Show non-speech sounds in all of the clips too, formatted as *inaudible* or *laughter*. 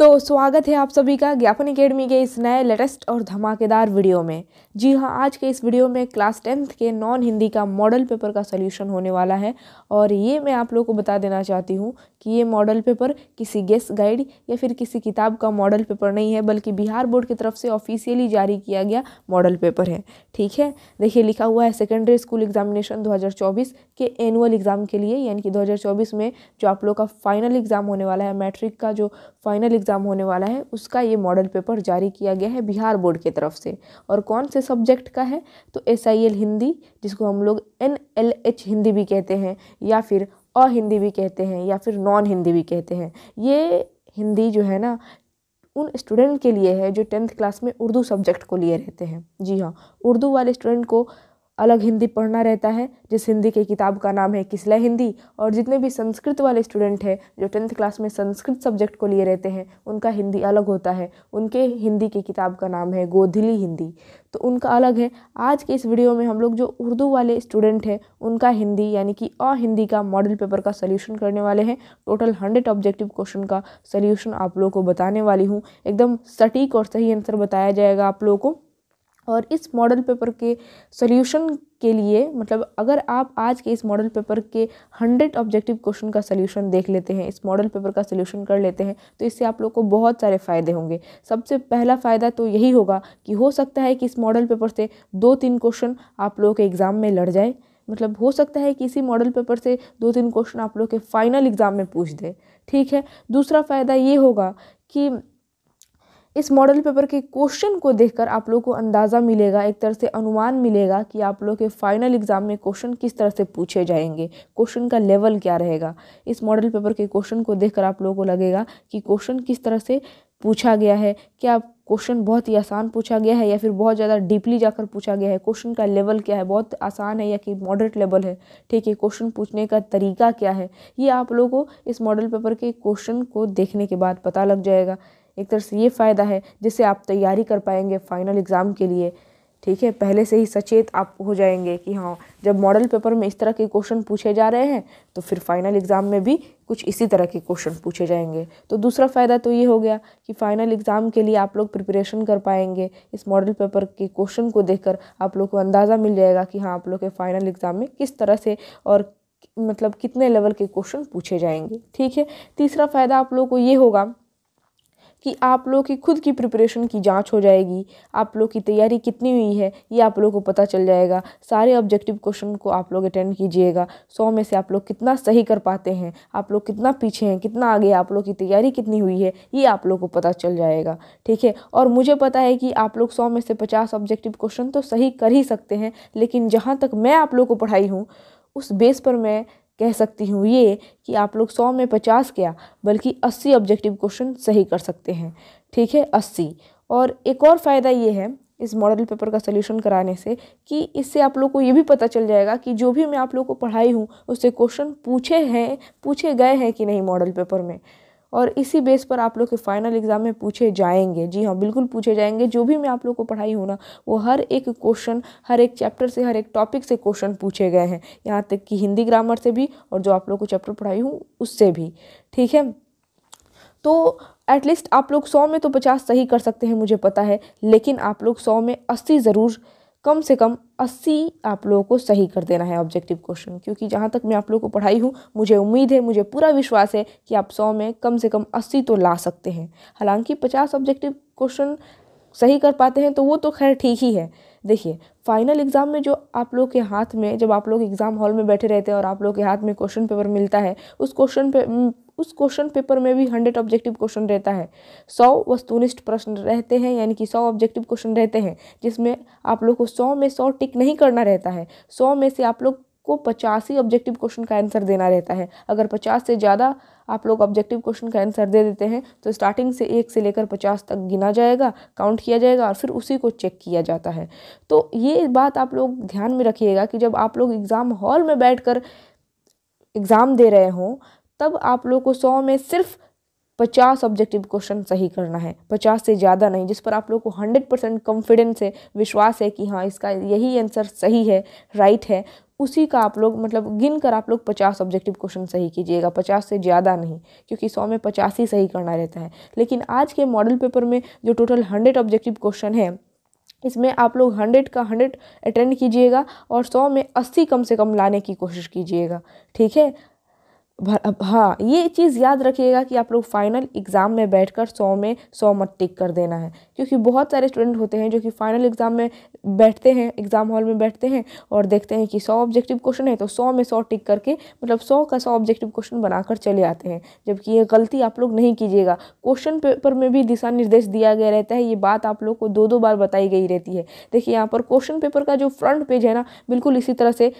तो स्वागत है आप सभी का ज्ञापन अकेडमी के इस नए लेटेस्ट और धमाकेदार वीडियो में जी हाँ आज के इस वीडियो में क्लास टेंथ के नॉन हिंदी का मॉडल पेपर का सोल्यूशन होने वाला है और ये मैं आप लोगों को बता देना चाहती हूँ कि ये मॉडल पेपर किसी गेस्ट गाइड या फिर किसी किताब का मॉडल पेपर नहीं है बल्कि बिहार बोर्ड की तरफ से ऑफिशियली जारी किया गया मॉडल पेपर है ठीक है देखिए लिखा हुआ है सेकेंडरी स्कूल एग्जामिनेशन दो के एनुअल एग्ज़ाम के लिए यानी कि दो में जो आप लोग का फाइनल एग्ज़ाम होने वाला है मैट्रिक का जो फाइनल एग्ज़ाम होने वाला है उसका ये मॉडल पेपर जारी किया गया है बिहार बोर्ड की तरफ से और कौन से सब्जेक्ट का है तो एस हिंदी जिसको हम लोग एन हिंदी भी कहते हैं या फिर अ हिंदी भी कहते हैं या फिर नॉन हिंदी भी कहते हैं ये हिंदी जो है ना उन स्टूडेंट के लिए है जो टेंथ क्लास में उर्दू सब्जेक्ट को लिए रहते हैं जी हाँ उर्दू वाले स्टूडेंट को अलग हिंदी पढ़ना रहता है जिस हिंदी की किताब का नाम है किसला हिंदी और जितने भी संस्कृत वाले स्टूडेंट हैं जो टेंथ क्लास में संस्कृत सब्जेक्ट को लिए रहते हैं उनका हिंदी अलग होता है उनके हिंदी की किताब का नाम है गोधिली हिंदी तो उनका अलग है आज के इस वीडियो में हम लोग जो उर्दू वाले स्टूडेंट हैं उनका हिंदी यानी कि अ हिंदी का मॉडल पेपर का सोल्यूशन करने वाले हैं टोटल हंड्रेड ऑब्जेक्टिव क्वेश्चन का सोल्यूशन आप लोगों को बताने वाली हूँ एकदम सटीक और सही आंसर बताया जाएगा आप लोगों को और इस मॉडल पेपर के सोल्यूशन के लिए मतलब अगर आप आज के इस मॉडल पेपर के हंड्रेड ऑब्जेक्टिव क्वेश्चन का सोल्यूशन देख लेते हैं इस मॉडल पेपर का सोल्यूशन कर लेते हैं तो इससे आप लोग को बहुत सारे फ़ायदे होंगे सबसे पहला फ़ायदा तो यही होगा कि हो सकता है कि इस मॉडल पेपर से दो तीन क्वेश्चन आप लोगों के एग्ज़ाम में लड़ जाए मतलब हो सकता है कि इसी मॉडल पेपर से दो तीन क्वेश्चन आप लोग के फाइनल एग्ज़ाम में पूछ दे ठीक है दूसरा फ़ायदा ये होगा कि इस मॉडल पेपर के क्वेश्चन को देखकर आप लोग को अंदाज़ा मिलेगा एक तरह से अनुमान मिलेगा कि आप लोग के फाइनल एग्ज़ाम में क्वेश्चन किस तरह से पूछे जाएंगे क्वेश्चन का लेवल क्या रहेगा इस मॉडल पेपर के क्वेश्चन को देखकर आप लोगों को लगेगा कि क्वेश्चन किस तरह से पूछा गया है क्या क्वेश्चन बहुत ही आसान पूछा गया है या फिर बहुत ज़्यादा डीपली जाकर पूछा गया है क्वेश्चन का लेवल क्या है बहुत आसान है या कि मॉडरेट लेवल है ठीक है क्वेश्चन पूछने का तरीका क्या है ये आप लोगों को इस मॉडल पेपर के क्वेश्चन को देखने के बाद पता लग जाएगा एक तरह से ये फ़ायदा है जिससे आप तैयारी कर पाएंगे फाइनल एग्ज़ाम के लिए ठीक है पहले से ही सचेत आप हो जाएंगे कि हाँ जब मॉडल पेपर में इस तरह के क्वेश्चन पूछे जा रहे हैं तो फिर फाइनल एग्ज़ाम में भी कुछ इसी तरह के क्वेश्चन पूछे जाएंगे तो दूसरा फ़ायदा तो ये हो गया कि फाइनल एग्ज़ाम के लिए आप लोग प्रिपरेशन कर पाएंगे इस मॉडल पेपर के क्वेश्चन को देखकर आप लोग को अंदाज़ा मिल जाएगा कि हाँ आप लोग के फाइनल एग्ज़ाम में किस तरह से और मतलब कितने लेवल के क्वेश्चन पूछे जाएंगे ठीक है तीसरा फ़ायदा आप लोग को ये होगा कि आप लोग की खुद की प्रिपरेशन की जांच हो जाएगी आप लोग की तैयारी कितनी हुई है ये आप लोग को पता चल जाएगा सारे ऑब्जेक्टिव क्वेश्चन को आप लोग अटेंड कीजिएगा सौ में से आप लोग कितना सही कर पाते हैं आप लोग कितना पीछे हैं कितना आगे आप लोग की तैयारी कितनी हुई है ये आप लोग को पता चल जाएगा ठीक है और मुझे पता है कि आप लोग सौ में से पचास ऑब्जेक्टिव क्वेश्चन तो सही कर ही सकते हैं लेकिन जहाँ तक मैं आप लोग को पढ़ाई हूँ उस बेस पर मैं कह सकती हूँ ये कि आप लोग सौ में पचास क्या बल्कि अस्सी ऑब्जेक्टिव क्वेश्चन सही कर सकते हैं ठीक है अस्सी और एक और फ़ायदा ये है इस मॉडल पेपर का सलूशन कराने से कि इससे आप लोग को ये भी पता चल जाएगा कि जो भी मैं आप लोग को पढ़ाई हूँ उससे क्वेश्चन पूछे हैं पूछे गए हैं कि नहीं मॉडल पेपर में और इसी बेस पर आप लोग के फाइनल एग्ज़ाम में पूछे जाएंगे जी हाँ बिल्कुल पूछे जाएंगे जो भी मैं आप लोग को पढ़ाई हूँ ना वो हर एक क्वेश्चन हर एक चैप्टर से हर एक टॉपिक से क्वेश्चन पूछे गए हैं यहाँ तक कि हिंदी ग्रामर से भी और जो आप लोग को चैप्टर पढ़ाई हूँ उससे भी ठीक है तो एटलीस्ट आप लोग सौ में तो पचास सही कर सकते हैं मुझे पता है लेकिन आप लोग सौ में अस्सी ज़रूर कम से कम अस्सी आप लोगों को सही कर देना है ऑब्जेक्टिव क्वेश्चन क्योंकि जहाँ तक मैं आप लोगों को पढ़ाई हूँ मुझे उम्मीद है मुझे पूरा विश्वास है कि आप सौ में कम से कम अस्सी तो ला सकते हैं हालांकि पचास ऑब्जेक्टिव क्वेश्चन सही कर पाते हैं तो वो तो खैर ठीक ही है देखिए फाइनल एग्ज़ाम में जो आप लोग के हाथ में जब आप लोग एग्ज़ाम हॉल में बैठे रहते हैं और आप लोग के हाथ में क्वेश्चन पेपर मिलता है उस क्वेश्चन पे उस क्वेश्चन पेपर में भी हंड्रेड ऑब्जेक्टिव क्वेश्चन रहता है सौ वस्तुनिष्ठ प्रश्न रहते हैं यानी कि सौ ऑब्जेक्टिव क्वेश्चन रहते हैं जिसमें आप लोग को सौ में सौ टिक नहीं करना रहता है सौ में से आप लोग को पचास ही ऑब्जेक्टिव क्वेश्चन का आंसर देना रहता है अगर पचास से ज़्यादा आप लोग ऑब्जेक्टिव क्वेश्चन का आंसर दे देते हैं तो स्टार्टिंग से एक से लेकर पचास तक गिना जाएगा काउंट किया जाएगा और फिर उसी को चेक किया जाता है तो ये बात आप लोग ध्यान में रखिएगा कि जब आप लोग एग्ज़ाम हॉल में बैठ कर एग्ज़ाम दे रहे हों तब आप लोग को सौ में सिर्फ पचास ऑब्जेक्टिव क्वेश्चन सही करना है पचास से ज़्यादा नहीं जिस पर आप लोग को हंड्रेड परसेंट कॉन्फिडेंस है विश्वास है कि हाँ इसका यही आंसर सही है राइट है उसी का आप लोग मतलब गिन कर आप लोग पचास ऑब्जेक्टिव क्वेश्चन सही कीजिएगा पचास से ज़्यादा नहीं क्योंकि सौ में पचास ही सही करना रहता है लेकिन आज के मॉडल पेपर में जो टोटल हंड्रेड ऑब्जेक्टिव क्वेश्चन है इसमें आप लोग हंड्रेड का हंड्रेड अटेंड कीजिएगा और सौ में अस्सी कम से कम लाने की कोशिश कीजिएगा ठीक है हाँ ये चीज़ याद रखिएगा कि आप लोग फाइनल एग्ज़ाम में बैठकर सौ में सौ मत टिक कर देना है क्योंकि बहुत सारे स्टूडेंट होते हैं जो कि फाइनल एग्ज़ाम में बैठते हैं एग्ज़ाम हॉल में बैठते हैं और देखते हैं कि सौ ऑब्जेक्टिव क्वेश्चन है तो सौ में सौ टिक करके मतलब सौ का सौ ऑब्जेक्टिव क्वेश्चन बनाकर चले आते हैं जबकि ये गलती आप लोग नहीं कीजिएगा क्वेश्चन पेपर में भी दिशा निर्देश दिया गया रहता है ये बात आप लोग को दो दो बार बताई गई रहती है देखिए यहाँ पर क्वेश्चन पेपर का जो फ्रंट पेज है ना बिल्कुल इसी तरह से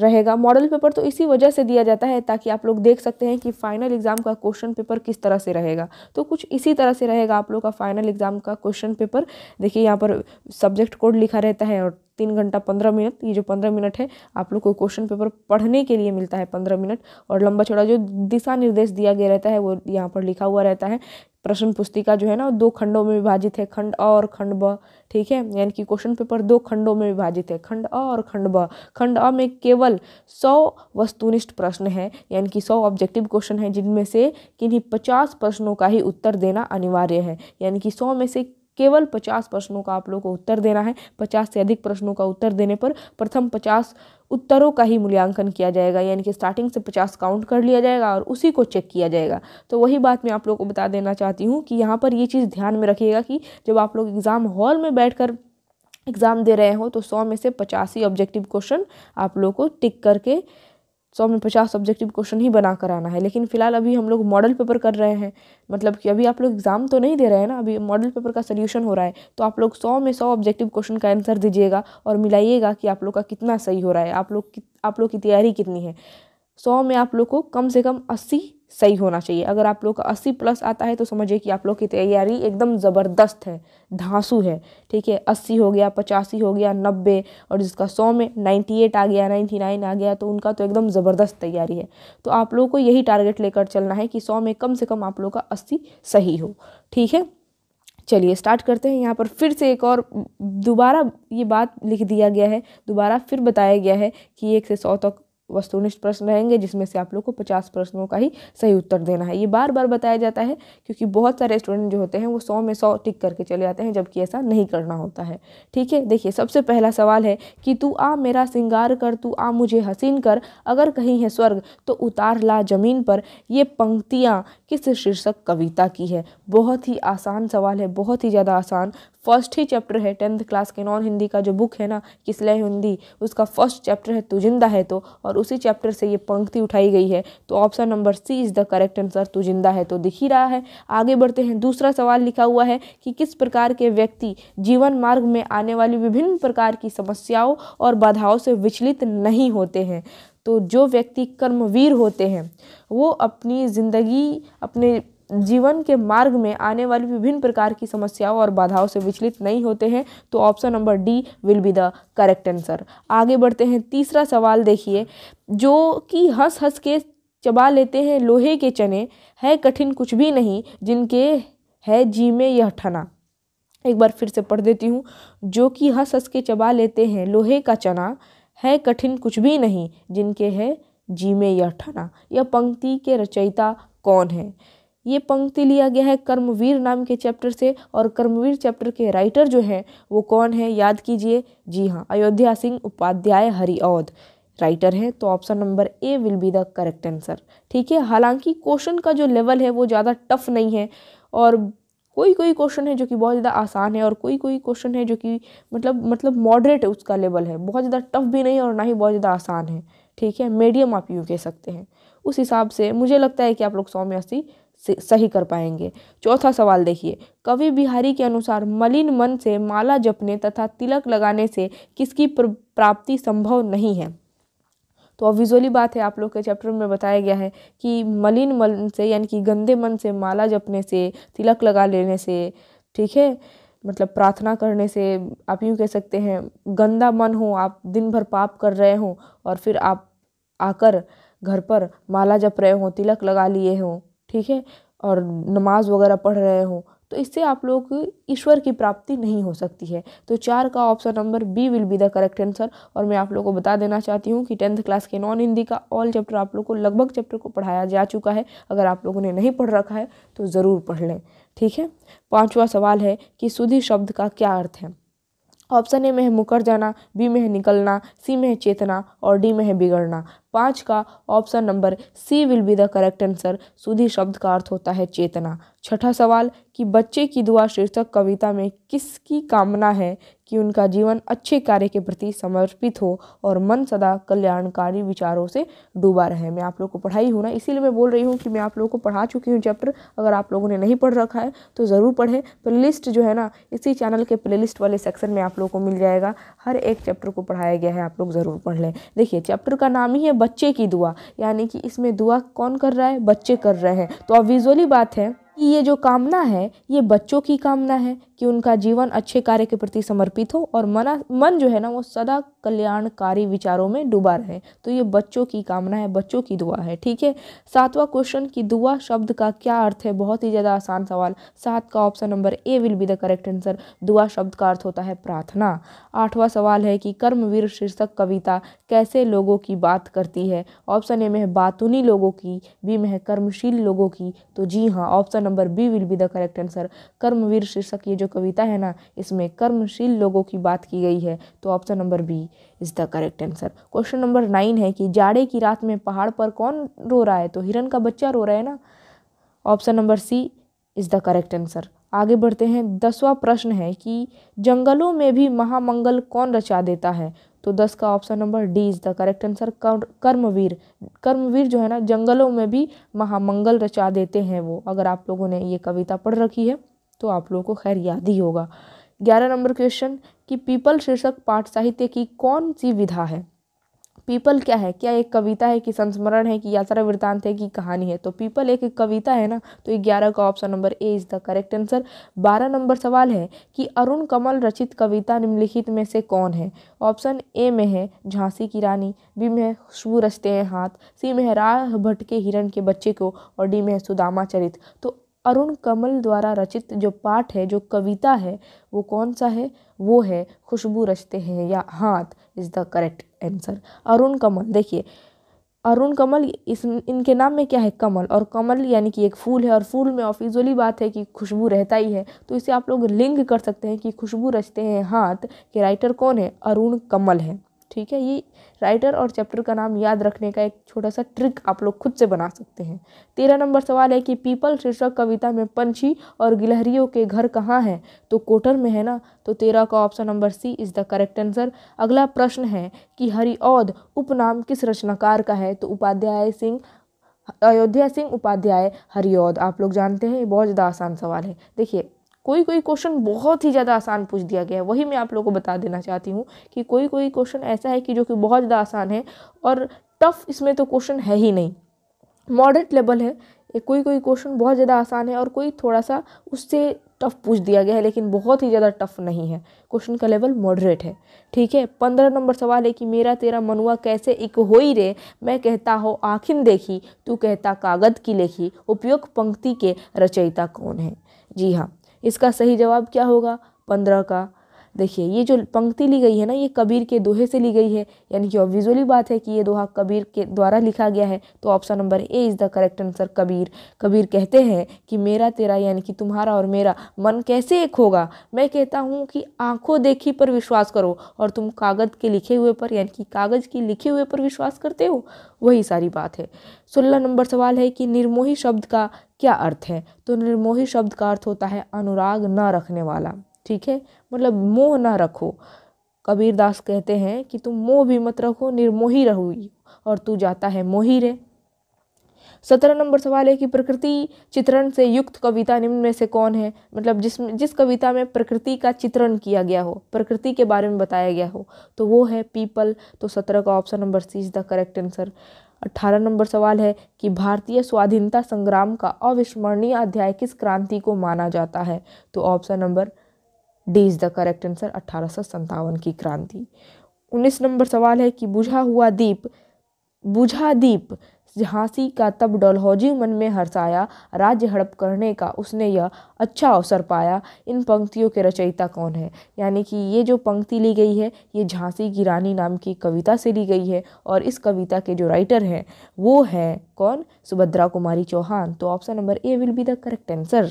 रहेगा मॉडल पेपर तो इसी वजह से दिया जाता है ताकि आप लोग देख सकते हैं कि फाइनल एग्ज़ाम का क्वेश्चन पेपर किस तरह से रहेगा तो कुछ इसी तरह से रहेगा आप लोग का फाइनल एग्ज़ाम का क्वेश्चन पेपर देखिए यहाँ पर सब्जेक्ट कोड लिखा रहता है और तीन घंटा पंद्रह मिनट ये जो पंद्रह मिनट है आप लोग को क्वेश्चन पेपर पढ़ने के लिए मिलता है पंद्रह मिनट और लंबा चौड़ा जो दिशा निर्देश दिया गया रहता है वो यहाँ पर लिखा हुआ रहता है प्रश्न पुस्तिका जो है ना दो खंडों में विभाजित है खंड अ और खंड ब ठीक है यानी कि क्वेश्चन पेपर दो खंडों में विभाजित है खंड अ और खंड ब खंड अ में केवल सौ वस्तुनिष्ठ प्रश्न है यानी कि सौ ऑब्जेक्टिव क्वेश्चन है जिनमें से किन्हीं पचास प्रश्नों का ही उत्तर देना अनिवार्य है यानी कि सौ में से केवल पचास प्रश्नों का आप लोग को उत्तर देना है पचास से अधिक प्रश्नों का उत्तर देने पर प्रथम पचास उत्तरों का ही मूल्यांकन किया जाएगा यानी कि स्टार्टिंग से पचास काउंट कर लिया जाएगा और उसी को चेक किया जाएगा तो वही बात मैं आप लोग को बता देना चाहती हूँ कि यहाँ पर ये चीज़ ध्यान में रखिएगा कि जब आप लोग एग्ज़ाम हॉल में बैठ कर एग्ज़ाम दे रहे हो तो सौ में से पचासी ऑब्जेक्टिव क्वेश्चन आप लोग को टिक करके सौ में पचास ऑब्जेक्टिव क्वेश्चन ही बना कर आना है लेकिन फ़िलहाल अभी हम लोग मॉडल पेपर कर रहे हैं मतलब कि अभी आप लोग एग्ज़ाम तो नहीं दे रहे हैं ना अभी मॉडल पेपर का सोल्यूशन हो रहा है तो आप लोग सौ में सौ ऑब्जेक्टिव क्वेश्चन का आंसर दीजिएगा और मिलाइएगा कि आप लोग का कितना सही हो रहा है आप लोग आप लोग की तैयारी कितनी है सौ में आप लोग को कम से कम अस्सी सही होना चाहिए अगर आप लोग का अस्सी प्लस आता है तो समझिए कि आप लोग की तैयारी एकदम ज़बरदस्त है धांसू है ठीक है अस्सी हो गया पचासी हो गया नब्बे और जिसका सौ में नाइन्टी एट आ गया नाइन्टी नाइन आ गया तो उनका तो एकदम ज़बरदस्त तैयारी है तो आप लोगों को यही टारगेट लेकर चलना है कि सौ में कम से कम आप लोग का अस्सी सही हो ठीक है चलिए स्टार्ट करते हैं यहाँ पर फिर से एक और दोबारा ये बात लिख दिया गया है दोबारा फिर बताया गया है कि एक से सौ तक वस्तुनिष्ठ प्रश्न रहेंगे जिसमें से आप लोग को पचास प्रश्नों का ही सही उत्तर देना है ये बार बार बताया जाता है क्योंकि बहुत सारे स्टूडेंट जो होते हैं वो सौ में सौ टिक करके चले जाते हैं जबकि ऐसा नहीं करना होता है ठीक है देखिए सबसे पहला सवाल है कि तू आ मेरा श्रृंगार कर तू आ मुझे हसीन कर अगर कहीं है स्वर्ग तो उतार ला जमीन पर ये पंक्तियाँ किस शीर्षक कविता की है बहुत ही आसान सवाल है बहुत ही ज़्यादा आसान फर्स्ट ही चैप्टर है टेंथ क्लास के नॉन हिंदी का जो बुक है ना किसल हिंदी उसका फर्स्ट चैप्टर है तू जिंदा है तो और उसी चैप्टर से ये पंक्ति उठाई गई है तो option number C is the correct answer तू जिंदा है तो दिख ही रहा है आगे बढ़ते हैं दूसरा सवाल लिखा हुआ है कि किस प्रकार के व्यक्ति जीवन मार्ग में आने वाली विभिन्न प्रकार की समस्याओं और बाधाओं से विचलित नहीं होते हैं तो जो व्यक्ति कर्मवीर होते हैं वो अपनी ज़िंदगी अपने जीवन के मार्ग में आने वाली विभिन्न प्रकार की समस्याओं और बाधाओं से विचलित नहीं होते हैं तो option number D will be the correct answer आगे बढ़ते हैं तीसरा सवाल देखिए जो कि हंस हंस के चबा लेते हैं लोहे के चने है कठिन कुछ भी नहीं जिनके है जी में यह ठना एक बार फिर से पढ़ देती हूँ जो कि हंस हंस के चबा लेते हैं लोहे का चना है कठिन कुछ भी नहीं जिनके है जी में यह ठना यह पंक्ति के रचयिता कौन है ये पंक्ति लिया गया है कर्मवीर नाम के चैप्टर से और कर्मवीर चैप्टर के राइटर जो हैं वो कौन है याद कीजिए जी हाँ अयोध्या सिंह उपाध्याय हरिऔध राइटर हैं तो option number A will be the correct answer ठीक है हालांकि क्वेश्चन का जो लेवल है वो ज़्यादा टफ नहीं है और कोई कोई क्वेश्चन है जो कि बहुत ज़्यादा आसान है और कोई कोई क्वेश्चन है जो कि मतलब मतलब मॉडरेट उसका लेवल है बहुत ज़्यादा टफ भी नहीं और ना ही बहुत ज़्यादा आसान है ठीक है मीडियम आप यूँ कह सकते हैं उस हिसाब से मुझे लगता है कि आप लोग सौ में अस्सी सही कर पाएंगे चौथा सवाल देखिए कवि बिहारी के अनुसार मलिन मन से माला जपने तथा तिलक लगाने से किसकी प्राप्ति संभव नहीं है तो अब विजुअली बात है आप लोग के चैप्टर में बताया गया है कि मलिन मन से यानी कि गंदे मन से माला जपने से तिलक लगा लेने से ठीक है मतलब प्रार्थना करने से आप यूँ कह सकते हैं गंदा मन हो आप दिन भर पाप कर रहे हो और फिर आप आकर घर पर माला जप रहे हो तिलक लगा लिए हो ठीक है और नमाज वगैरह पढ़ रहे हों तो इससे आप लोग ईश्वर की प्राप्ति नहीं हो सकती है तो चार का option number B will be the correct answer और मैं आप लोगों को बता देना चाहती हूँ कि टेंथ क्लास के नॉन हिंदी का ऑल चैप्टर आप लोग को लगभग चैप्टर को पढ़ाया जा चुका है अगर आप लोगों ने नहीं पढ़ रखा है तो ज़रूर पढ़ लें ठीक है पाँचवा सवाल है कि सुधी शब्द का क्या अर्थ है ऑप्शन ए में है मुकर जाना बी में है निकलना सी में है चेतना और डी में है बिगड़ना पाँच का option number C will be the correct answer सुधी शब्द का अर्थ होता है चेतना छठा सवाल कि बच्चे की दुआ शीर्षक कविता में किसकी कामना है कि उनका जीवन अच्छे कार्य के प्रति समर्पित हो और मन सदा कल्याणकारी विचारों से डूबा रहे मैं आप लोग को पढ़ाई हूँ ना इसीलिए मैं बोल रही हूँ कि मैं आप लोगों को पढ़ा चुकी हूँ चैप्टर अगर आप लोगों ने नहीं पढ़ रखा है तो ज़रूर पढ़ें प्लेलिस्ट जो है ना इसी चैनल के प्लेलिस्ट वाले सेक्शन में आप लोगों को मिल जाएगा हर एक चैप्टर को पढ़ाया गया है आप लोग ज़रूर पढ़ लें देखिए चैप्टर का नाम ही है बच्चे की दुआ यानी कि इसमें दुआ कौन कर रहा है बच्चे कर रहे हैं तो अब विजुअली बात है कि ये जो कामना है ये बच्चों की कामना है कि उनका जीवन अच्छे कार्य के प्रति समर्पित हो और मना मन जो है ना वो सदा कल्याणकारी विचारों में डूबा रहे तो ये बच्चों की कामना है बच्चों की दुआ है ठीक है सातवां क्वेश्चन कि दुआ शब्द का क्या अर्थ है बहुत ही ज़्यादा आसान सवाल सात का option number A will be the correct answer दुआ शब्द का अर्थ होता है प्रार्थना आठवां सवाल है कि कर्मवीर शीर्षक कविता कैसे लोगों की बात करती है ऑप्शन ए में है बातूनी लोगों की बी में है कर्मशील लोगों की तो जी हाँ option number B will be the correct answer Karmveer शीर्षक ये जो कविता है ना इसमें कर्मशील लोगों की बात की गई है तो option number B is the correct answer question number nine है कि जाड़े की रात में पहाड़ पर कौन रो रहा है तो हिरन का बच्चा रो रहा है ना option number C is the correct answer आगे बढ़ते हैं दसवां प्रश्न है कि जंगलों में भी महामंगल कौन रचा देता है तो दस का option number D is the correct answer Karmveer Karmveer जो है ना जंगलों में भी महामंगल रचा देते हैं वो अगर आप लोगों ने ये कविता पढ़ रखी है तो आप लोगों को खैर याद ही होगा ग्यारह नंबर क्वेश्चन कि पीपल शीर्षक पाठ साहित्य की कौन सी विधा है पीपल क्या है क्या एक कविता है कि संस्मरण है कि यात्रा वृत्तांत है कि कहानी है तो पीपल एक कविता है ना तो ग्यारह का option number A is the correct answer बारह नंबर सवाल है कि अरुण कमल रचित कविता निम्नलिखित में से कौन है ऑप्शन ए में है झांसी की रानी बी में है शू रचते हैं हाथ सी में है राह भटके हिरण के बच्चे को और डी में है सुदामा चरित तो अरुण कमल द्वारा रचित जो पाठ है जो कविता है वो कौन सा है वो है खुशबू रचते हैं या हाथ is the correct answer Arun Kamal देखिए अरुण कमल इस इनके नाम में क्या है कमल और कमल यानी कि एक फूल है और फूल में ऑफिजली बात है कि खुशबू रहता ही है तो इसे आप लोग लिंक कर सकते हैं कि खुशबू रचते हैं हाथ के राइटर कौन है अरुण कमल है ठीक है ये राइटर और चैप्टर का नाम याद रखने का एक छोटा सा ट्रिक आप लोग खुद से बना सकते हैं तेरह नंबर सवाल है कि पीपल शीर्षक कविता में पंछी और गिलहरियों के घर कहाँ हैं तो कोटर में है ना तो तेरह का option number C is the correct answer अगला प्रश्न है कि हरिऔध उपनाम किस रचनाकार का है तो उपाध्याय सिंह अयोध्या सिंह उपाध्याय हरिऔध आप लोग जानते हैं ये बहुत ज़्यादा आसान सवाल है देखिए कोई कोई क्वेश्चन बहुत ही ज़्यादा आसान पूछ दिया गया है वही मैं आप लोगों को बता देना चाहती हूँ कि कोई कोई क्वेश्चन ऐसा है कि जो कि बहुत ज़्यादा आसान है और टफ़ इसमें तो क्वेश्चन है ही नहीं मॉडरेट लेवल है कोई कोई क्वेश्चन बहुत ज़्यादा आसान है और कोई थोड़ा सा उससे टफ़ पूछ दिया गया है लेकिन बहुत ही ज़्यादा टफ़ नहीं है क्वेश्चन का लेवल मॉडरेट है ठीक है पंद्रह नंबर सवाल है कि मेरा तेरा मनुआ कैसे एक हो ही रे मैं कहता हो आखिन देखी तू कहता कागज़ की लेखी उपयोग पंक्ति के रचयिता कौन है जी हाँ इसका सही जवाब क्या होगा पंद्रह का देखिए ये जो पंक्ति ली गई है ना ये कबीर के दोहे से ली गई है यानी कि ऑब्विजुअली बात है कि ये दोहा कबीर के द्वारा लिखा गया है तो option number A is the correct answer Kabir Kabir कहते हैं कि मेरा तेरा यानी कि तुम्हारा और मेरा मन कैसे एक होगा मैं कहता हूँ कि आंखों देखी पर विश्वास करो और तुम कागज़ के लिखे हुए पर यानी कि कागज़ के लिखे हुए पर विश्वास करते हो वही सारी बात है सोलह नंबर सवाल है कि निर्मोही शब्द का क्या अर्थ है तो निर्मोही शब्द का अर्थ होता है अनुराग न रखने वाला ठीक है मतलब मोह ना रखो कबीर दास कहते हैं कि तुम मोह भी मत रखो निर्मोही रहोगी और तू जाता है मोही रे सत्रह नंबर सवाल है कि प्रकृति चित्रण से युक्त कविता निम्न में से कौन है मतलब जिस जिस कविता में प्रकृति का चित्रण किया गया हो प्रकृति के बारे में बताया गया हो तो वो है पीपल तो सत्रह का option number C is the correct answer अट्ठारह नंबर सवाल है कि भारतीय स्वाधीनता संग्राम का अविस्मरणीय अध्याय किस क्रांति को माना जाता है तो option number D is the correct answer अट्ठारह की क्रांति उन्नीस नंबर सवाल है कि बुझा हुआ दीप बुझा दीप झांसी का तब डलहौजी मन में हर्षाया राज्य हड़प करने का उसने यह अच्छा अवसर पाया इन पंक्तियों के रचयिता कौन है यानी कि ये जो पंक्ति ली गई है ये झांसी की रानी नाम की कविता से ली गई है और इस कविता के जो राइटर हैं वो हैं कौन सुभद्रा कुमारी चौहान तो option number A will be the correct answer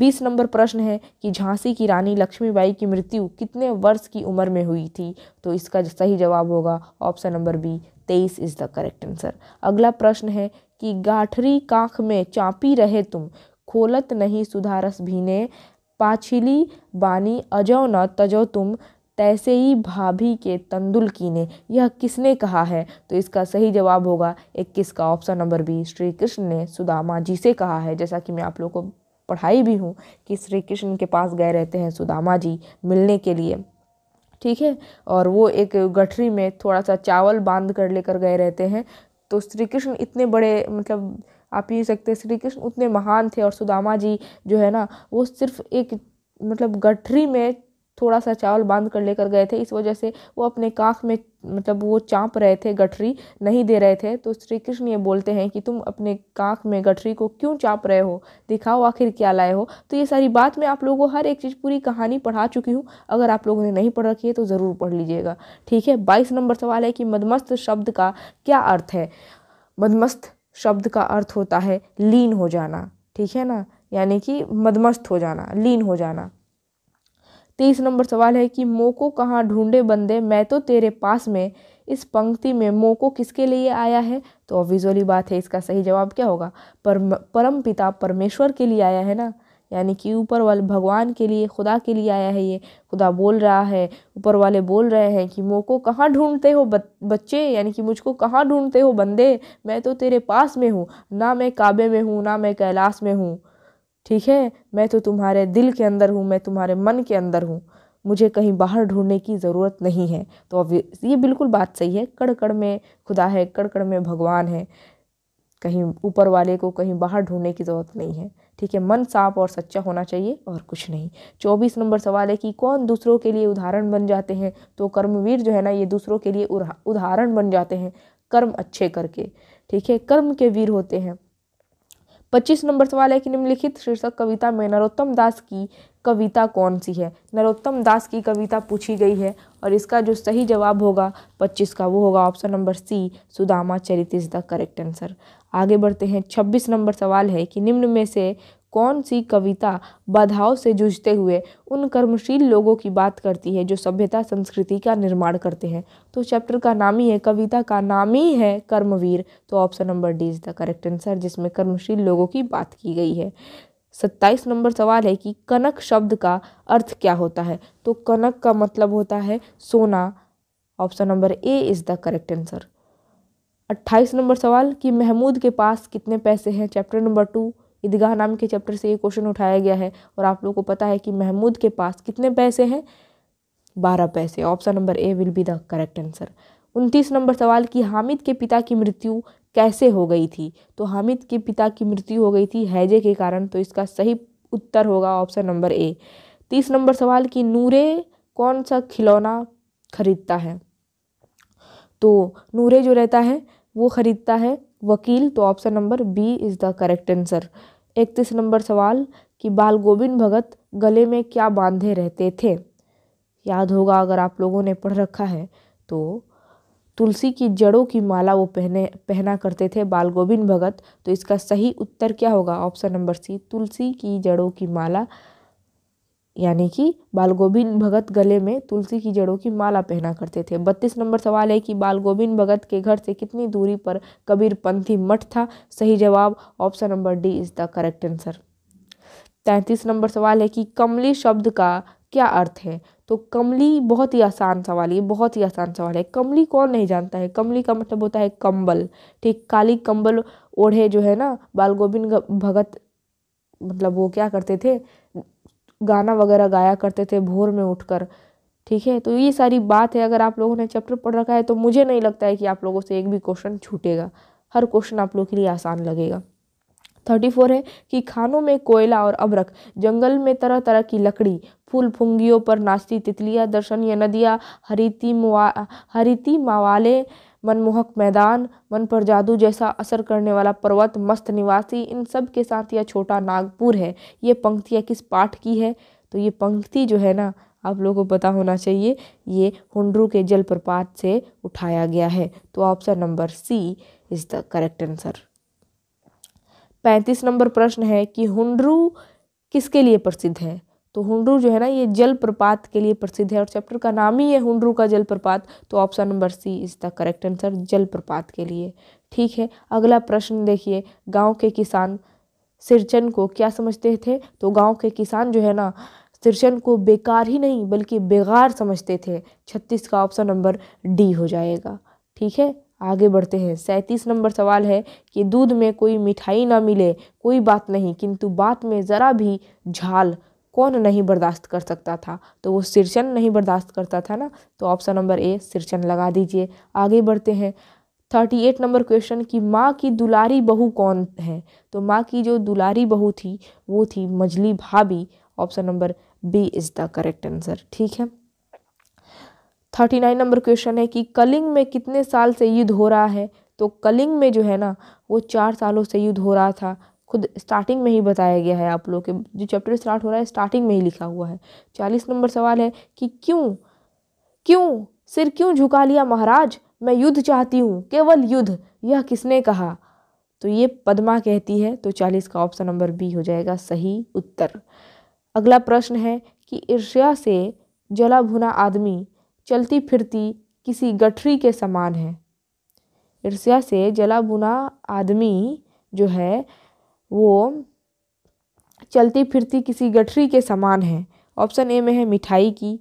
बीस नंबर प्रश्न है कि झांसी की रानी लक्ष्मीबाई की मृत्यु कितने वर्ष की उम्र में हुई थी तो इसका सही जवाब होगा ऑप्शन नंबर बी तेईस इज़ द करेक्ट आंसर अगला प्रश्न है कि गाठरी कांख में चापी रहे तुम खोलत नहीं सुधारस भीने पाछिली बानी अजो न तजो तुम तैसे ही भाभी के तंदुल कीने यह किसने कहा है तो इसका सही जवाब होगा इक्कीस का option number B Shri Krishna ने सुदामा जी से कहा है जैसा कि मैं आप लोगों को पढ़ाई भी हूँ कि श्री कृष्ण के पास गए रहते हैं सुदामा जी मिलने के लिए ठीक है और वो एक गठरी में थोड़ा सा चावल बांध कर लेकर गए रहते हैं तो श्री कृष्ण इतने बड़े मतलब आप ये सकते श्री कृष्ण उतने महान थे और सुदामा जी जो है ना वो सिर्फ एक मतलब गठरी में थोड़ा सा चावल बांध कर लेकर गए थे इस वजह से वो अपने काख में मतलब वो चाँप रहे थे गठरी नहीं दे रहे थे तो श्री कृष्ण ये बोलते हैं कि तुम अपने काख में गठरी को क्यों चाँप रहे हो दिखाओ आखिर क्या लाए हो तो ये सारी बात मैं आप लोगों को हर एक चीज़ पूरी कहानी पढ़ा चुकी हूँ अगर आप लोगों ने नहीं पढ़ रखी है तो ज़रूर पढ़ लीजिएगा ठीक है बाईस नंबर सवाल है कि मदमस्त शब्द का क्या अर्थ है मदमस्त शब्द का अर्थ होता है लीन हो जाना ठीक है ना यानी कि मदमस्त हो जाना लीन हो जाना तेईस नंबर सवाल है कि मोको कहाँ ढूंढे बंदे मैं तो तेरे पास में इस पंक्ति में मोको किसके लिए आया है तो ऑब्वियस वाली बात है इसका सही जवाब क्या होगा पर परम पिता परमेश्वर के लिए आया है ना यानी कि ऊपर वाले भगवान के लिए खुदा के लिए आया है ये खुदा बोल रहा है ऊपर वाले बोल रहे हैं कि मोको कहाँ ढूंढते हो बच्चे यानी कि मुझको कहाँ ढूंढते हो बंदे मैं तो तेरे पास में हूँ ना मैं काबे में हूँ ना मैं कैलाश में हूँ ठीक है मैं तो तुम्हारे दिल के अंदर हूँ मैं तुम्हारे मन के अंदर हूँ मुझे कहीं बाहर ढूंढने की ज़रूरत नहीं है तो ऑब्वियस ये बिल्कुल बात सही है कड़ कड़ में खुदा है कड़ कड़ में भगवान है कहीं ऊपर वाले को कहीं बाहर ढूंढने की ज़रूरत नहीं है ठीक है मन साफ और सच्चा होना चाहिए और कुछ नहीं चौबीस नंबर सवाल है कि कौन दूसरों के लिए उदाहरण बन जाते हैं तो कर्मवीर जो है ना ये दूसरों के लिए उदाहरण बन जाते हैं कर्म अच्छे करके ठीक है कर्म के वीर होते हैं पच्चीस नंबर सवाल है कि निम्नलिखित शीर्षक कविता में नरोत्तम दास की कविता कौन सी है नरोत्तम दास की कविता पूछी गई है और इसका जो सही जवाब होगा पच्चीस का वो होगा option number C Sudama Charit is the correct answer आगे बढ़ते हैं छब्बीस नंबर सवाल है कि निम्न में से कौन सी कविता बाधाओं से जूझते हुए उन कर्मशील लोगों की बात करती है जो सभ्यता संस्कृति का निर्माण करते हैं तो चैप्टर का नाम ही है कविता का नाम ही है कर्मवीर तो option number D is the correct answer जिसमें कर्मशील लोगों की बात की गई है सत्ताईस नंबर सवाल है कि कनक शब्द का अर्थ क्या होता है तो कनक का मतलब होता है सोना option number A is the correct answer अट्ठाईस नंबर सवाल कि महमूद के पास कितने पैसे हैं चैप्टर नंबर टू ईदगाह नाम के चैप्टर से ये क्वेश्चन उठाया गया है और आप लोगों को पता है कि महमूद के पास कितने पैसे हैं बारह पैसे option number A will be the correct answer उनतीस नंबर सवाल कि हामिद के पिता की मृत्यु कैसे हो गई थी तो हामिद के पिता की मृत्यु हो गई थी हैजे के कारण तो इसका सही उत्तर होगा ऑप्शन नंबर ए तीस नंबर सवाल कि नूरे कौन सा खिलौना खरीदता है तो नूरे जो रहता है वो खरीदता है वकील तो option number B is the correct answer इकतीस नंबर सवाल कि बाल गोविंद भगत गले में क्या बांधे रहते थे याद होगा अगर आप लोगों ने पढ़ रखा है तो तुलसी की जड़ों की माला वो पहने पहना करते थे बाल गोविंद भगत तो इसका सही उत्तर क्या होगा ऑप्शन नंबर सी तुलसी की जड़ों की माला यानी कि बाल गोविंद भगत गले में तुलसी की जड़ों की माला पहना करते थे बत्तीस नंबर सवाल है कि बाल गोविंद भगत के घर से कितनी दूरी पर कबीरपंथी मठ था सही जवाब option number D is the correct answer तैंतीस नंबर सवाल है कि कमली शब्द का क्या अर्थ है तो कमली बहुत ही आसान सवाल ये बहुत ही आसान सवाल है कमली कौन नहीं जानता है कमली का मतलब होता है कंबल ठीक काली कंबल ओढ़े जो है ना बाल गोविंद भगत मतलब वो क्या करते थे गाना वगैरह गाया करते थे भोर में उठकर ठीक है तो ये सारी बात है अगर आप लोगों ने चैप्टर पढ़ रखा है तो मुझे नहीं लगता है कि आप लोगों से एक भी क्वेश्चन छूटेगा हर क्वेश्चन आप लोगों के लिए आसान लगेगा थर्टी फोर है कि खानों में कोयला और अबरक जंगल में तरह तरह की लकड़ी फूल फुंगियों पर नाचती तितलियाँ या नदियाँ हरीती मुआ हरीती मावाले मनमोहक मैदान मन पर जादू जैसा असर करने वाला पर्वत मस्त निवासी इन सब के साथ यह छोटा नागपुर है ये पंक्तियाँ किस पाठ की है तो ये पंक्ति जो है ना आप लोगों को पता होना चाहिए ये हुंडरू के जलप्रपात से उठाया गया है तो option number C is the correct answer पैंतीस नंबर प्रश्न है कि हुंडरू किसके लिए प्रसिद्ध है तो हुंडरू जो है ना ये जल प्रपात के लिए प्रसिद्ध है और चैप्टर का नाम ही है हुंडरू का जल प्रपात तो option number C is the correct answer जल प्रपात के लिए ठीक है अगला प्रश्न देखिए गांव के किसान सिरचन को क्या समझते थे तो गांव के किसान जो है ना सिरचन को बेकार ही नहीं बल्कि बेगार समझते थे छत्तीस का ऑप्शन नंबर डी हो जाएगा ठीक है आगे बढ़ते हैं सैंतीस नंबर सवाल है कि दूध में कोई मिठाई ना मिले कोई बात नहीं किंतु बात में ज़रा भी झाल कौन नहीं बर्दाश्त कर सकता था तो वो सिरचन नहीं बर्दाश्त करता था ना तो ऑप्शन नंबर ए सिरचन लगा दीजिए आगे बढ़ते हैं थर्टी एट नंबर क्वेश्चन कि माँ की दुलारी बहू कौन है तो माँ की जो दुलारी बहू थी वो थी मजली भाभी option number B is the correct answer ठीक है थर्टी नाइन नंबर क्वेश्चन है कि कलिंग में कितने साल से युद्ध हो रहा है तो कलिंग में जो है ना वो चार सालों से युद्ध हो रहा था खुद स्टार्टिंग में ही बताया गया है आप लोग के जो चैप्टर स्टार्ट हो रहा है स्टार्टिंग में ही लिखा हुआ है चालीस नंबर सवाल है कि क्यों क्यों सिर क्यों झुका लिया महाराज मैं युद्ध चाहती हूँ केवल युद्ध यह किसने कहा तो ये पद्मा कहती है तो चालीस का ऑप्शन नंबर बी हो जाएगा सही उत्तर अगला प्रश्न है कि ईर्ष्या से जला भुना आदमी चलती फिरती किसी गठरी के समान है ईर्ष्या से जला भुना आदमी जो है वो चलती फिरती किसी गठरी के समान है ऑप्शन ए में है मिठाई की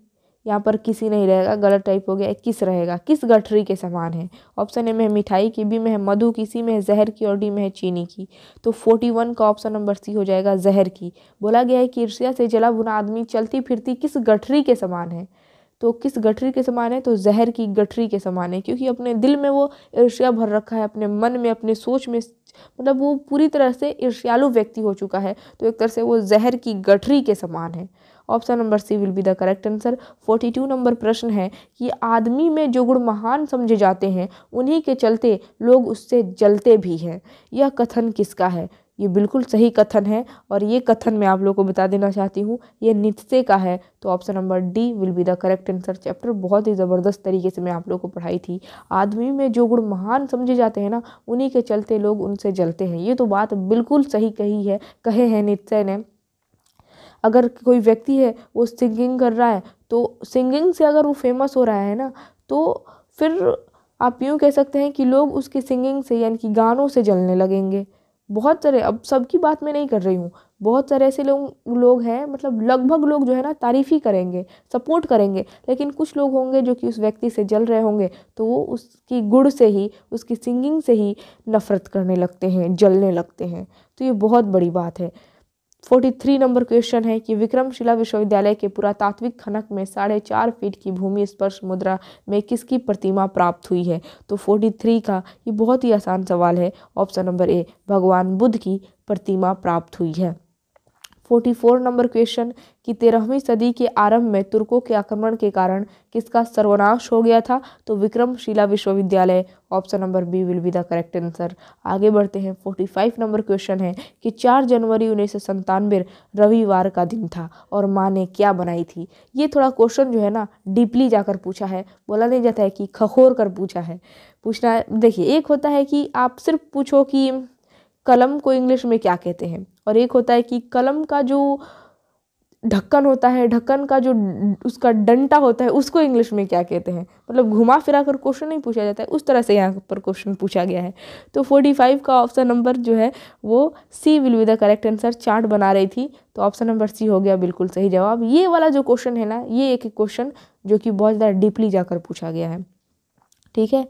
यहाँ पर किसी नहीं रहेगा गलत टाइप हो गया किस रहेगा किस गठरी के समान है ऑप्शन ए में है मिठाई की बी में है मधु की सी में है जहर की और डी में है चीनी की तो फोर्टी वन का ऑप्शन नंबर सी हो जाएगा जहर की बोला गया है कि ईर्ष्या से जला बुना आदमी चलती फिरती किस गठरी के समान है तो किस गठरी के समान है तो जहर की गठरी के समान है क्योंकि अपने दिल में वो ईर्ष्या भर रखा है अपने मन में अपने सोच में मतलब वो पूरी तरह से ईर्ष्यालु व्यक्ति हो चुका है तो एक तरह से वो जहर की गठरी के समान है option number C will be the correct answer forty two नंबर प्रश्न है कि आदमी में जो गुण महान समझे जाते हैं उन्हीं के चलते लोग उससे जलते भी हैं यह कथन किसका है ये बिल्कुल सही कथन है और ये कथन मैं आप लोगों को बता देना चाहती हूँ ये नित्से का है तो option number D will be the correct answer chapter बहुत ही ज़बरदस्त तरीके से मैं आप लोगों को पढ़ाई थी आदमी में जो गुण महान समझे जाते हैं ना उन्हीं के चलते लोग उनसे जलते हैं ये तो बात बिल्कुल सही कही है कहे हैं नित्सय ने अगर कोई व्यक्ति है वो सिंगिंग कर रहा है तो सिंगिंग से अगर वो फेमस हो रहा है ना तो फिर आप यूँ कह सकते हैं कि लोग उसके सिंगिंग से यानी कि गानों से जलने लगेंगे बहुत सारे अब सबकी बात मैं नहीं कर रही हूँ बहुत सारे ऐसे लोग लोग हैं मतलब लगभग लोग जो है ना तारीफ़ ही करेंगे सपोर्ट करेंगे लेकिन कुछ लोग होंगे जो कि उस व्यक्ति से जल रहे होंगे तो वो उसकी गुड़ से ही उसकी सिंगिंग से ही नफ़रत करने लगते हैं जलने लगते हैं तो ये बहुत बड़ी बात है 43 नंबर क्वेश्चन है कि विक्रमशिला विश्वविद्यालय के पुरातात्विक खनक में साढ़े चार फीट की भूमि स्पर्श मुद्रा में किसकी प्रतिमा प्राप्त हुई है तो 43 का ये बहुत ही आसान सवाल है ऑप्शन नंबर ए भगवान बुद्ध की प्रतिमा प्राप्त हुई है 44 नंबर क्वेश्चन कि तेरहवीं सदी के आरंभ में तुर्कों के आक्रमण के कारण किसका सर्वनाश हो गया था तो विक्रमशिला विश्वविद्यालय option number B will be the correct answer आगे बढ़ते हैं 45 नंबर क्वेश्चन है कि 4 जनवरी उन्नीस सौ रविवार का दिन था और माँ ने क्या बनाई थी ये थोड़ा क्वेश्चन जो है ना डीपली जाकर पूछा है बोला नहीं जाता है कि खखोर कर पूछा है पूछना देखिए एक होता है कि आप सिर्फ पूछो कि कलम को इंग्लिश में क्या कहते हैं और एक होता है कि कलम का जो ढक्कन होता है ढक्कन का जो उसका डंटा होता है उसको इंग्लिश में क्या कहते हैं मतलब घुमा फिरा कर क्वेश्चन नहीं पूछा जाता है उस तरह से यहाँ पर क्वेश्चन पूछा गया है तो फोर्टी फाइव का ऑप्शन नंबर जो है वो C will be the correct answer chart बना रही थी तो ऑप्शन नंबर सी हो गया बिल्कुल सही जवाब ये वाला जो क्वेश्चन है ना ये एक क्वेश्चन जो कि बहुत ज़्यादा डीपली जाकर पूछा गया है ठीक है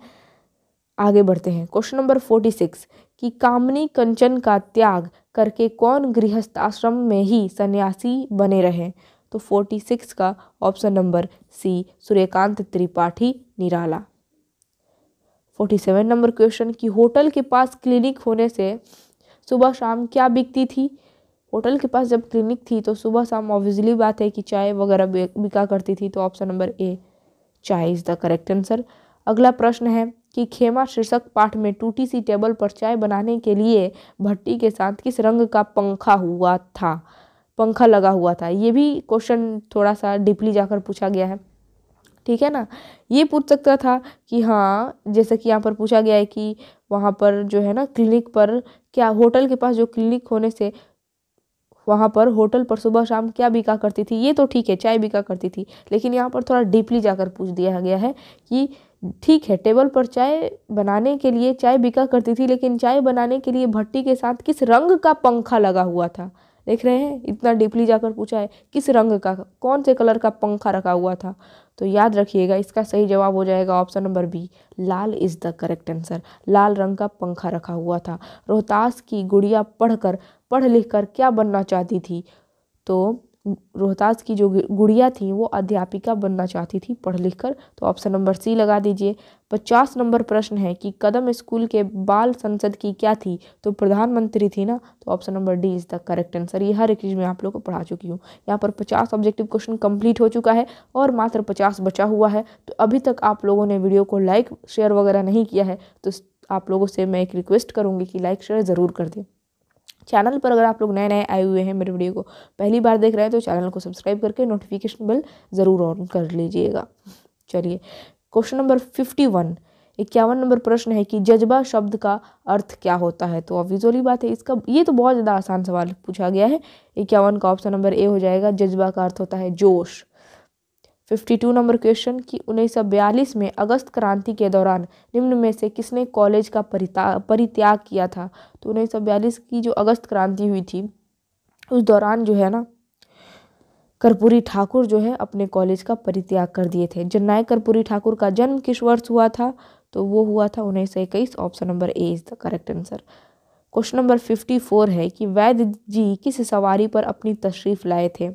आगे बढ़ते हैं क्वेश्चन नंबर फोर्टी सिक्स कि कामनी कंचन का त्याग करके कौन गृहस्थ आश्रम में ही सन्यासी बने रहे तो 46 का option number C Suryakant Tripathi Nirala 47 नंबर क्वेश्चन कि होटल के पास क्लिनिक होने से सुबह शाम क्या बिकती थी होटल के पास जब क्लिनिक थी तो सुबह शाम ऑब्वियसली बात है कि चाय वगैरह बिका करती थी तो ऑप्शन नंबर ए चाय इज़ द करेक्ट आंसर अगला प्रश्न है कि खेमा शीर्षक पाठ में टूटी सी टेबल पर चाय बनाने के लिए भट्टी के साथ किस रंग का पंखा हुआ था पंखा लगा हुआ था ये भी क्वेश्चन थोड़ा सा डीपली जाकर पूछा गया है ठीक है ना ये पूछ सकता था कि हाँ जैसे कि यहाँ पर पूछा गया है कि वहाँ पर जो है ना क्लिनिक पर क्या होटल के पास जो क्लिनिक होने से वहाँ पर होटल पर सुबह शाम क्या बिका करती थी ये तो ठीक है चाय बिका करती थी लेकिन यहाँ पर थोड़ा डीपली जाकर पूछ दिया गया है कि ठीक है टेबल पर चाय बनाने के लिए चाय बिका करती थी लेकिन चाय बनाने के लिए भट्टी के साथ किस रंग का पंखा लगा हुआ था देख रहे हैं इतना डीपली जाकर पूछा है किस रंग का कौन से कलर का पंखा रखा हुआ था तो याद रखिएगा इसका सही जवाब हो जाएगा ऑप्शन नंबर बी लाल इज़ द करेक्ट आंसर लाल रंग का पंखा रखा हुआ था रोहतास की गुड़िया पढ़कर पढ़ लिख कर क्या बनना चाहती थी तो रोहतास की जो गुड़िया थी वो अध्यापिका बनना चाहती थी पढ़ लिख कर तो ऑप्शन नंबर सी लगा दीजिए पचास नंबर प्रश्न है कि कदम स्कूल के बाल संसद की क्या थी तो प्रधानमंत्री थी ना तो option number D is the correct answer ये हर एक चीज़ में आप लोग को पढ़ा चुकी हूँ यहाँ पर पचास ऑब्जेक्टिव क्वेश्चन कंप्लीट हो चुका है और मात्र पचास बचा हुआ है तो अभी तक आप लोगों ने वीडियो को लाइक शेयर वगैरह नहीं किया है तो आप लोगों से मैं एक रिक्वेस्ट करूँगी कि लाइक शेयर ज़रूर कर दें चैनल पर अगर आप लोग नए नए आए हुए हैं मेरे वीडियो को पहली बार देख रहे हैं तो चैनल को सब्सक्राइब करके नोटिफिकेशन बेल ज़रूर ऑन कर लीजिएगा चलिए क्वेश्चन नंबर फिफ्टी वन इक्यावन नंबर प्रश्न है कि जज्बा शब्द का अर्थ क्या होता है तो ऑब्वियसली बात है इसका ये तो बहुत ज़्यादा आसान सवाल पूछा गया है इक्यावन का ऑप्शन नंबर ए हो जाएगा जज्बा का अर्थ होता है जोश फिफ्टी टू नंबर क्वेश्चन कि उन्नीस सौ बयालीस में अगस्त क्रांति के दौरान निम्न में से किसने कॉलेज का परिता परित्याग किया था तो उन्नीस सौ बयालीस की जो अगस्त क्रांति हुई थी उस दौरान जो है ना कर्पूरी ठाकुर जो है अपने कॉलेज का परित्याग कर दिए थे जननायक कर्पूरी ठाकुर का जन्म किस वर्ष हुआ था तो वो हुआ था उन्नीस सौ इक्कीस option number A is the correct answer question number fifty four है कि वैद्य जी किस सवारी पर अपनी तशरीफ़ लाए थे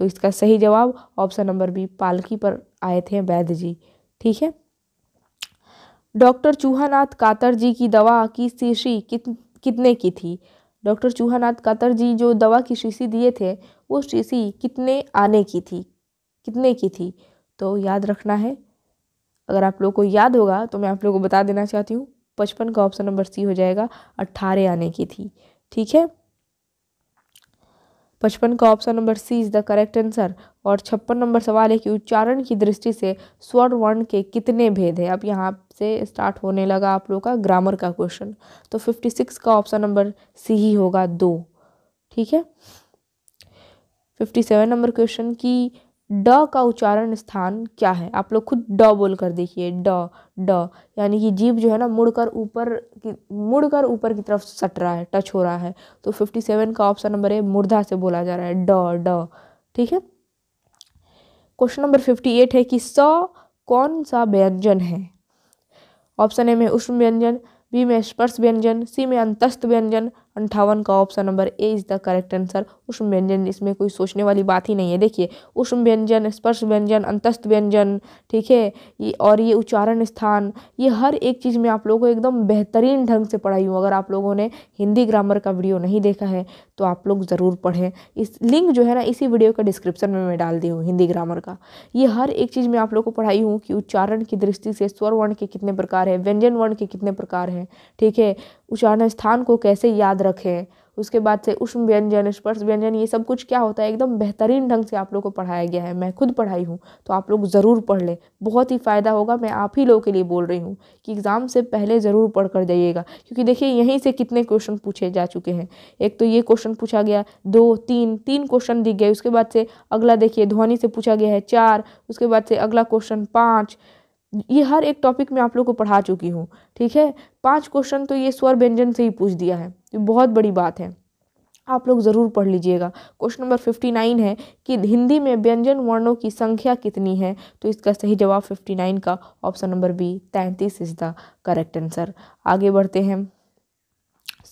तो इसका सही जवाब ऑप्शन नंबर बी पालकी पर आए थे वैद्य जी ठीक है डॉक्टर चूहानाथ कातर जी की दवा की शीशी कित, कितने की थी डॉक्टर चूहानाथ कातर जी जो दवा की शीशी दिए थे वो शीशी कितने आने की थी कितने की थी तो याद रखना है अगर आप लोग को याद होगा तो मैं आप लोगों को बता देना चाहती हूँ पचपन का ऑप्शन नंबर सी हो जाएगा अट्ठारह आने की थी ठीक है पचपन का option number C is the correct answer और छप्पन नंबर सवाल है कि उच्चारण की दृष्टि से स्वर वर्ण के कितने भेद हैं अब यहाँ से स्टार्ट होने लगा आप लोगों का ग्रामर का क्वेश्चन तो फिफ्टी सिक्स का ऑप्शन नंबर सी ही होगा दो ठीक है फिफ्टी सेवन नंबर क्वेश्चन की ड का उच्चारण स्थान क्या है आप लोग खुद ड बोल कर देखिए ड ड यानी कि जीभ जो है ना मुड़कर ऊपर की मुड़कर ऊपर की तरफ सट रहा है टच हो रहा है तो फिफ्टी सेवन का ऑप्शन नंबर ए मुर्धा से बोला जा रहा है ड ड ठीक है क्वेश्चन नंबर फिफ्टी एट है कि स कौन सा व्यंजन है ऑप्शन ए में उष्ण व्यंजन बी में स्पर्श व्यंजन सी में अंतस्थ व्यंजन अंठावन का option number A is the correct answer उष्ण व्यंजन इसमें कोई सोचने वाली बात ही नहीं है देखिए उष्ण व्यंजन स्पर्श व्यंजन अंतस्थ व्यंजन ठीक है ये और ये उच्चारण स्थान ये हर एक चीज़ में आप लोगों को एकदम बेहतरीन ढंग से पढ़ाई हूँ अगर आप लोगों ने हिंदी ग्रामर का वीडियो नहीं देखा है तो आप लोग ज़रूर पढ़ें इस लिंक जो है ना इसी वीडियो का डिस्क्रिप्शन में मैं डाल दी हूँ हिंदी ग्रामर का ये हर एक चीज़ में आप लोग को पढ़ाई हूँ कि उच्चारण की दृष्टि से स्वर वर्ण के कितने प्रकार है व्यंजन वर्ण के कितने प्रकार हैं ठीक है उच्चारण स्थान को कैसे याद रखें उसके बाद से उष्म व्यंजन स्पर्श व्यंजन ये सब कुछ क्या होता है एकदम बेहतरीन ढंग से आप लोग को पढ़ाया गया है मैं खुद पढ़ाई हूँ तो आप लोग ज़रूर पढ़ लें बहुत ही फ़ायदा होगा मैं आप ही लोगों के लिए बोल रही हूँ कि एग्ज़ाम से पहले ज़रूर पढ़ कर जाइएगा क्योंकि देखिए यहीं से कितने क्वेश्चन पूछे जा चुके हैं एक तो ये क्वेश्चन पूछा गया दो तीन तीन क्वेश्चन दिख गए उसके बाद से अगला देखिए ध्वनि से पूछा गया है चार उसके बाद से अगला क्वेश्चन पाँच ये हर एक टॉपिक में आप लोग को पढ़ा चुकी हूँ ठीक है पांच क्वेश्चन तो ये स्वर व्यंजन से ही पूछ दिया है ये बहुत बड़ी बात है आप लोग ज़रूर पढ़ लीजिएगा क्वेश्चन नंबर फिफ्टी नाइन है कि हिंदी में व्यंजन वर्णों की संख्या कितनी है तो इसका सही जवाब फिफ्टी नाइन का ऑप्शन नंबर बी तैंतीस इज द करेक्ट आंसर आगे बढ़ते हैं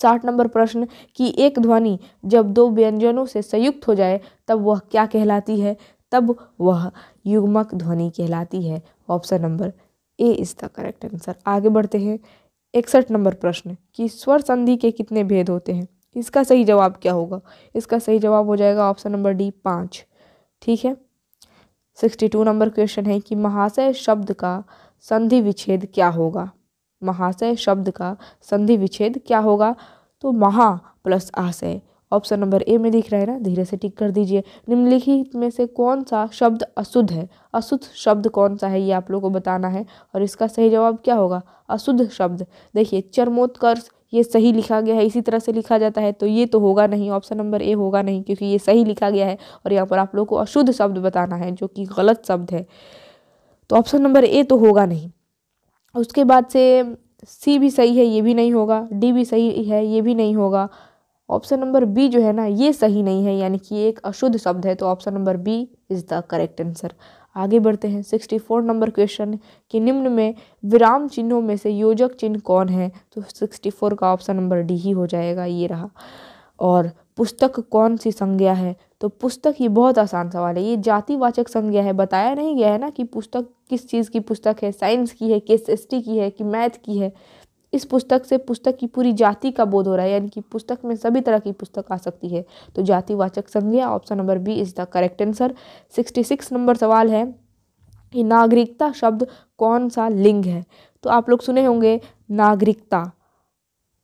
साठ नंबर प्रश्न कि एक ध्वनि जब दो व्यंजनों से संयुक्त हो जाए तब वह क्या कहलाती है तब वह युग्मक ध्वनि कहलाती है option number A is the correct answer आगे बढ़ते हैं इकसठ नंबर प्रश्न कि स्वर संधि के कितने भेद होते हैं इसका सही जवाब क्या होगा इसका सही जवाब हो जाएगा ऑप्शन नंबर डी पाँच ठीक है सिक्सटी टू नंबर क्वेश्चन है कि महाशय शब्द का संधि विच्छेद क्या होगा महाशय शब्द का संधि विच्छेद क्या होगा तो महा प्लस आशय ऑप्शन नंबर ए में दिख रहा है ना धीरे से टिक कर दीजिए निम्नलिखित में से कौन सा शब्द अशुद्ध है अशुद्ध शब्द कौन सा है ये आप लोगों को बताना है और इसका सही जवाब क्या होगा अशुद्ध शब्द देखिए चरमोत्कर्ष ये सही लिखा गया है इसी तरह से लिखा जाता है तो ये तो होगा नहीं ऑप्शन नंबर ए होगा नहीं क्योंकि ये सही लिखा गया है और यहाँ पर आप लोग को अशुद्ध शब्द बताना है जो कि गलत शब्द है तो ऑप्शन नंबर ए तो होगा नहीं उसके बाद से सी भी सही है ये भी नहीं होगा डी भी सही है ये भी नहीं होगा ऑप्शन नंबर बी जो है ना ये सही नहीं है यानी कि एक अशुद्ध शब्द है तो option number B is the correct answer आगे बढ़ते हैं सिक्सटी फोर नंबर क्वेश्चन कि निम्न में विराम चिन्हों में से योजक चिन्ह कौन है तो सिक्सटी फोर का ऑप्शन नंबर डी ही हो जाएगा ये रहा और पुस्तक कौन सी संज्ञा है तो पुस्तक ही बहुत आसान सवाल है ये जातिवाचक संज्ञा है बताया नहीं गया है ना कि पुस्तक किस चीज़ की पुस्तक है साइंस की है के एस की है कि मैथ की है इस पुस्तक से पुस्तक की पूरी जाति का बोध हो रहा है यानी कि पुस्तक में सभी तरह की पुस्तक आ सकती है तो जातिवाचक संज्ञा option number B is the correct answer sixty six नंबर सवाल है कि नागरिकता शब्द कौन सा लिंग है तो आप लोग सुने होंगे नागरिकता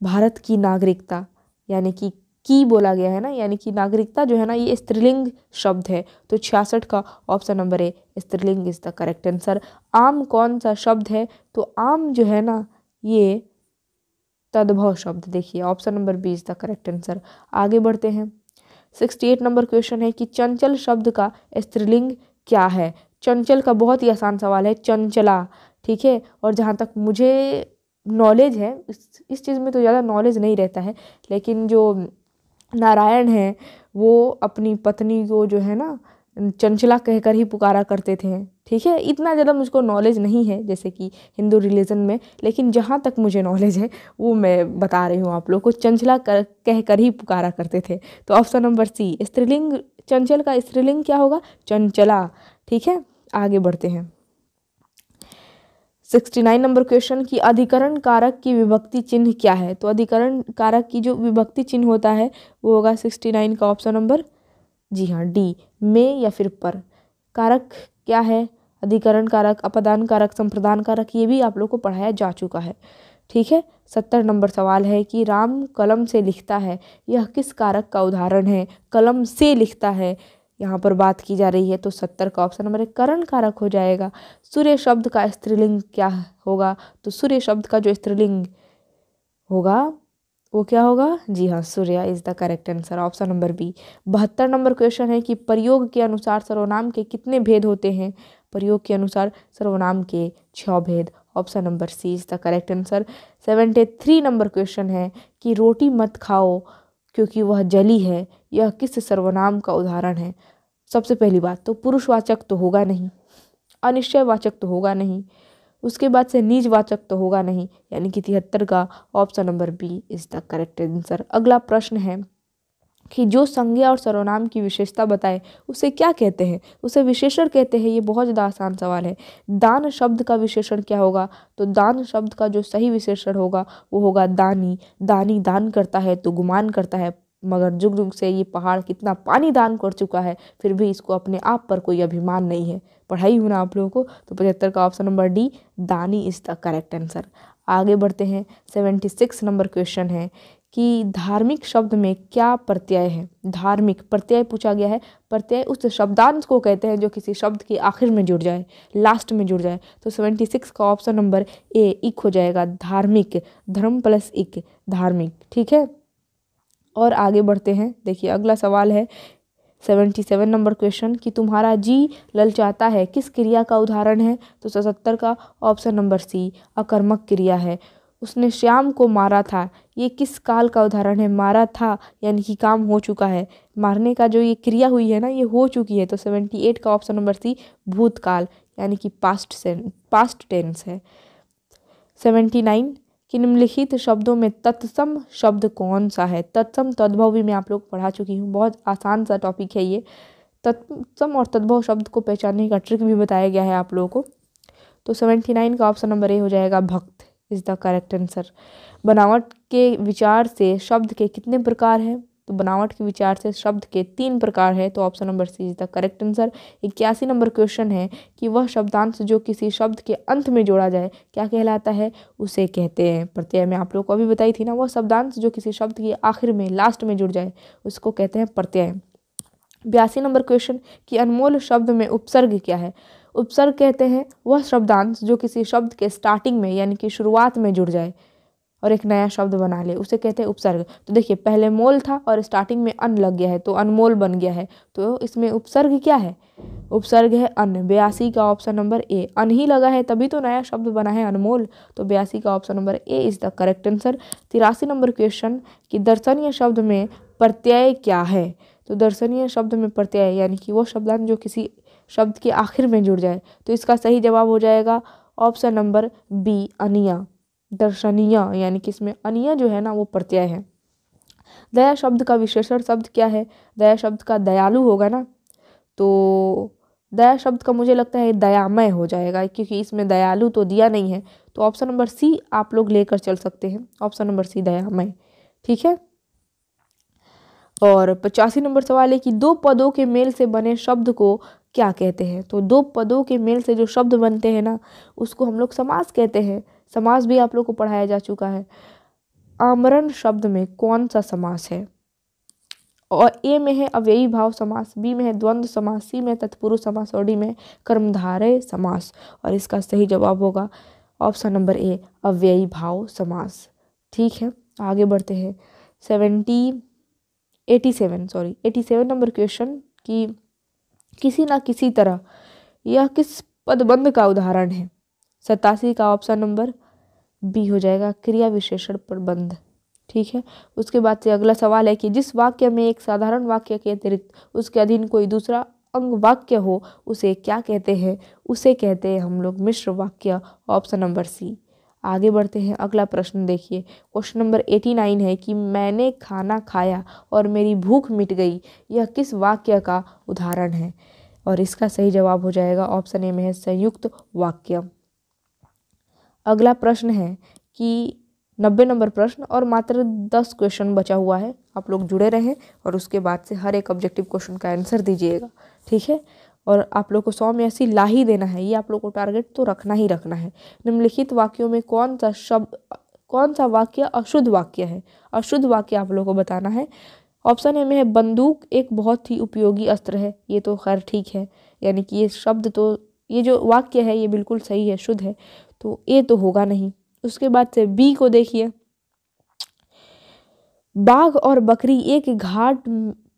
भारत की नागरिकता यानी कि की बोला गया है ना यानी कि नागरिकता जो है ना ये स्त्रीलिंग शब्द है तो छियासठ का ऑप्शन नंबर ए स्त्रीलिंग इज़ द करेक्ट आंसर आम कौन सा शब्द है तो आम जो है ना ये तद्भव शब्द देखिए option number B is the correct answer आगे बढ़ते हैं सिक्सटी एट नंबर क्वेश्चन है कि चंचल शब्द का स्त्रीलिंग क्या है चंचल का बहुत ही आसान सवाल है चंचला ठीक है और जहाँ तक मुझे नॉलेज है इस इस चीज़ में तो ज़्यादा नॉलेज नहीं रहता है लेकिन जो नारायण है वो अपनी पत्नी को जो है ना चंचला कहकर ही पुकारा करते थे ठीक है इतना ज़्यादा मुझको नॉलेज नहीं है जैसे कि हिंदू रिलीजन में लेकिन जहाँ तक मुझे नॉलेज है वो मैं बता रही हूँ आप लोग को चंचला कर कहकर ही पुकारा करते थे तो ऑप्शन नंबर सी स्त्रीलिंग चंचल का स्त्रीलिंग क्या होगा चंचला ठीक है आगे बढ़ते हैं सिक्सटी नाइन नंबर क्वेश्चन की अधिकरण कारक की विभक्ति चिन्ह क्या है तो अधिकरण कारक की जो विभक्ति चिन्ह होता है वो होगा सिक्सटी नाइन का ऑप्शन नंबर जी हाँ डी में या फिर पर कारक क्या है अधिकरण कारक अपदान कारक संप्रदान कारक ये भी आप लोग को पढ़ाया जा चुका है ठीक है सत्तर नंबर सवाल है कि राम कलम से लिखता है यह किस कारक का उदाहरण है कलम से लिखता है यहाँ पर बात की जा रही है तो सत्तर का ऑप्शन नंबर एक करण कारक हो जाएगा सूर्य शब्द का स्त्रीलिंग क्या होगा तो सूर्य शब्द का जो स्त्रीलिंग होगा वो क्या होगा जी हाँ सूर्या is the correct answer option number B बहत्तर नंबर क्वेश्चन है कि प्रयोग के अनुसार सर्वनाम के कितने भेद होते हैं प्रयोग के अनुसार सर्वनाम के छः भेद option number C is the correct answer seventy three नंबर क्वेश्चन है कि रोटी मत खाओ क्योंकि वह जली है यह किस सर्वनाम का उदाहरण है सबसे पहली बात तो पुरुषवाचक तो होगा नहीं अनिश्चयवाचक तो होगा नहीं उसके बाद से निजवाचक तो होगा नहीं यानी कि तिहत्तर का option number B is the correct answer अगला प्रश्न है कि जो संज्ञा और सर्वनाम की विशेषता बताए उसे क्या कहते हैं उसे विशेषण कहते हैं ये बहुत ज़्यादा आसान सवाल है दान शब्द का विशेषण क्या होगा तो दान शब्द का जो सही विशेषण होगा वो होगा दानी दानी दान करता है तो गुमान करता है मगर जुग जुग से ये पहाड़ कितना पानी दान कर चुका है फिर भी इसको अपने आप पर कोई अभिमान नहीं है पढ़ाई हो ना आप लोगों को तो पचहत्तर का ऑप्शन नंबर डी दानी इज़ द करेक्ट आंसर आगे बढ़ते हैं सेवेंटी सिक्स नंबर क्वेश्चन है कि धार्मिक शब्द में क्या प्रत्यय है धार्मिक प्रत्यय पूछा गया है प्रत्यय उस शब्दांश को कहते हैं जो किसी शब्द के आखिर में जुड़ जाए लास्ट में जुड़ जाए तो सेवेंटी सिक्स का ऑप्शन नंबर ए इक हो जाएगा धार्मिक धर्म प्लस इक धार्मिक ठीक है और आगे बढ़ते हैं देखिए अगला सवाल है सेवेंटी सेवन नंबर क्वेश्चन कि तुम्हारा जी ललचाता है किस क्रिया का उदाहरण है तो सतहत्तर का ऑप्शन नंबर सी अकर्मक क्रिया है उसने श्याम को मारा था ये किस काल का उदाहरण है मारा था यानी कि काम हो चुका है मारने का जो ये क्रिया हुई है ना ये हो चुकी है तो सेवेंटी एट का ऑप्शन नंबर सी भूतकाल यानी कि पास्ट सेन पास्ट टेंस है सेवेंटी नाइन कि निम्नलिखित शब्दों में तत्सम शब्द कौन सा है तत्सम तद्भव भी मैं आप लोग पढ़ा चुकी हूँ बहुत आसान सा टॉपिक है ये तत्सम और तद्भव शब्द को पहचानने का ट्रिक भी बताया गया है आप लोगों को तो सेवेंटी नाइन का ऑप्शन नंबर ए हो जाएगा भक्त इज़ द करेक्ट आंसर बनावट के विचार से शब्द के कितने प्रकार हैं तो बनावट के विचार से शब्द के तीन प्रकार है तो option number C is the correct answer इक्यासी नंबर क्वेश्चन है कि वह शब्दांश जो किसी शब्द के अंत में जोड़ा जाए क्या कहलाता है उसे कहते हैं प्रत्यय में आप लोग को अभी बताई थी ना वह शब्दांश जो किसी शब्द के आखिर में लास्ट में जुड़ जाए उसको कहते हैं प्रत्यय बयासी नंबर क्वेश्चन कि अनमोल शब्द में उपसर्ग क्या है उपसर्ग कहते हैं वह शब्दांश जो किसी शब्द के स्टार्टिंग में यानी कि शुरुआत में जुड़ जाए और एक नया शब्द बना ले उसे कहते हैं उपसर्ग तो देखिए पहले मोल था और स्टार्टिंग में अन लग गया है तो अनमोल बन गया है तो इसमें उपसर्ग क्या है उपसर्ग है अन बयासी का ऑप्शन नंबर ए अन ही लगा है तभी तो नया शब्द बना है अनमोल तो बयासी का option number A is the correct answer तिरासी नंबर क्वेश्चन कि दर्शनीय शब्द में प्रत्यय क्या है तो दर्शनीय शब्द में प्रत्यय यानी कि वो शब्दांश जो किसी शब्द के आखिर में जुड़ जाए तो इसका सही जवाब हो जाएगा ऑप्शन नंबर बी अनिया दर्शनीय यानी कि इसमें अनिय जो है ना वो प्रत्यय है दया शब्द का विशेषण शब्द क्या है दया शब्द का दयालु होगा ना तो दया शब्द का मुझे लगता है दयामय हो जाएगा क्योंकि इसमें दयालु तो दिया नहीं है तो ऑप्शन नंबर सी आप लोग लेकर चल सकते हैं ऑप्शन नंबर सी दयामय ठीक है और पचासी नंबर सवाल है कि दो पदों के मेल से बने शब्द को क्या कहते हैं तो दो पदों के मेल से जो शब्द बनते हैं ना उसको हम लोग समास कहते हैं समास भी आप लोग को पढ़ाया जा चुका है आमरण शब्द में कौन सा समास है और ए में है अव्ययी भाव समास बी में है द्वंद्व समास सी में तत्पुरुष समास और डी में कर्मधारय समास और इसका सही जवाब होगा ऑप्शन नंबर ए अव्ययी भाव समास ठीक है आगे बढ़ते हैं seventy eighty seven sorry eighty seven number question कि किसी ना किसी तरह यह किस पदबंध का उदाहरण है सतासी का ऑप्शन नंबर बी हो जाएगा क्रिया विशेषण प्रबंध ठीक है उसके बाद से अगला सवाल है कि जिस वाक्य में एक साधारण वाक्य के अतिरिक्त उसके अधीन कोई दूसरा अंग वाक्य हो उसे क्या कहते हैं उसे कहते हैं हम लोग मिश्र वाक्य ऑप्शन नंबर सी आगे बढ़ते हैं अगला प्रश्न देखिए क्वेश्चन नंबर एटी नाइन है कि मैंने खाना खाया और मेरी भूख मिट गई यह किस वाक्य का उदाहरण है और इसका सही जवाब हो जाएगा ऑप्शन ए में है संयुक्त वाक्य अगला प्रश्न है कि नब्बे नंबर प्रश्न और मात्र दस क्वेश्चन बचा हुआ है आप लोग जुड़े रहें और उसके बाद से हर एक ऑब्जेक्टिव क्वेश्चन का आंसर दीजिएगा ठीक है और आप लोग को सौ में ऐसी ला ही देना है ये आप लोग को टारगेट तो रखना ही रखना है निम्नलिखित वाक्यों में कौन सा शब्द कौन सा वाक्य अशुद्ध वाक्य है अशुद्ध वाक्य आप लोग को बताना है ऑप्शन ए में है बंदूक एक बहुत ही उपयोगी अस्त्र है ये तो खैर ठीक है यानी कि ये शब्द तो ये जो वाक्य है ये बिल्कुल सही है शुद्ध है तो ए तो होगा नहीं उसके बाद से बी को देखिए बाघ और बकरी एक घाट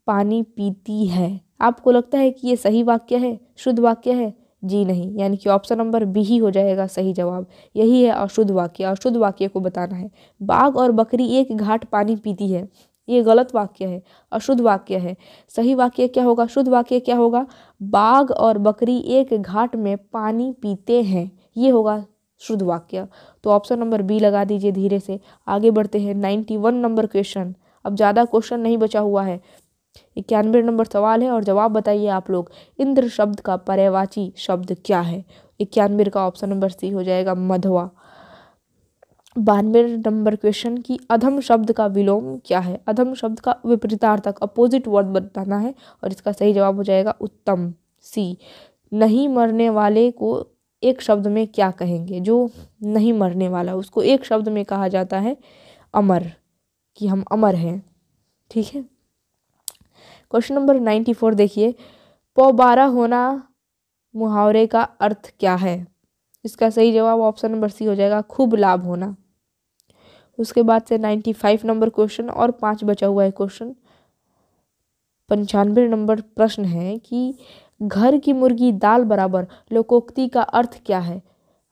पानी पीती है आपको लगता है कि ये सही वाक्य है शुद्ध वाक्य है जी नहीं यानी कि ऑप्शन नंबर बी ही हो जाएगा सही जवाब यही है अशुद्ध वाक्य अशुद्ध वाक्य को बताना है बाघ और बकरी एक घाट पानी पीती है ये गलत वाक्य है अशुद्ध वाक्य है सही वाक्य क्या होगा शुद्ध वाक्य क्या होगा बाघ और बकरी एक घाट में पानी पीते हैं ये होगा शुद्ध वाक्य तो ऑप्शन नंबर बी लगा दीजिए धीरे से आगे बढ़ते हैं नाइन्टी वन नंबर क्वेश्चन अब ज़्यादा क्वेश्चन नहीं बचा हुआ है इक्यानवे नंबर सवाल है और जवाब बताइए आप लोग इंद्र शब्द का पर्यवाची शब्द क्या है इक्यानवे का ऑप्शन नंबर सी हो जाएगा मधवा बानवे नंबर क्वेश्चन की अधम शब्द का विलोम क्या है अधम शब्द का विपरीतार्थक अपोजिट वर्ड बताना है और इसका सही जवाब हो जाएगा उत्तम सी नहीं मरने वाले को एक शब्द में क्या कहेंगे जो नहीं मरने वाला उसको एक शब्द में कहा जाता है अमर कि हम अमर हैं ठीक है क्वेश्चन नंबर नाइन्टी फोर देखिए पौबारा होना मुहावरे का अर्थ क्या है इसका सही जवाब ऑप्शन नंबर सी हो जाएगा खूब लाभ होना उसके बाद से नाइन्टी फाइव नंबर क्वेश्चन और पांच बचा हुआ है क्वेश्चन पंचानवे नंबर प्रश्न है कि घर की मुर्गी दाल बराबर लोकोक्ति का अर्थ क्या है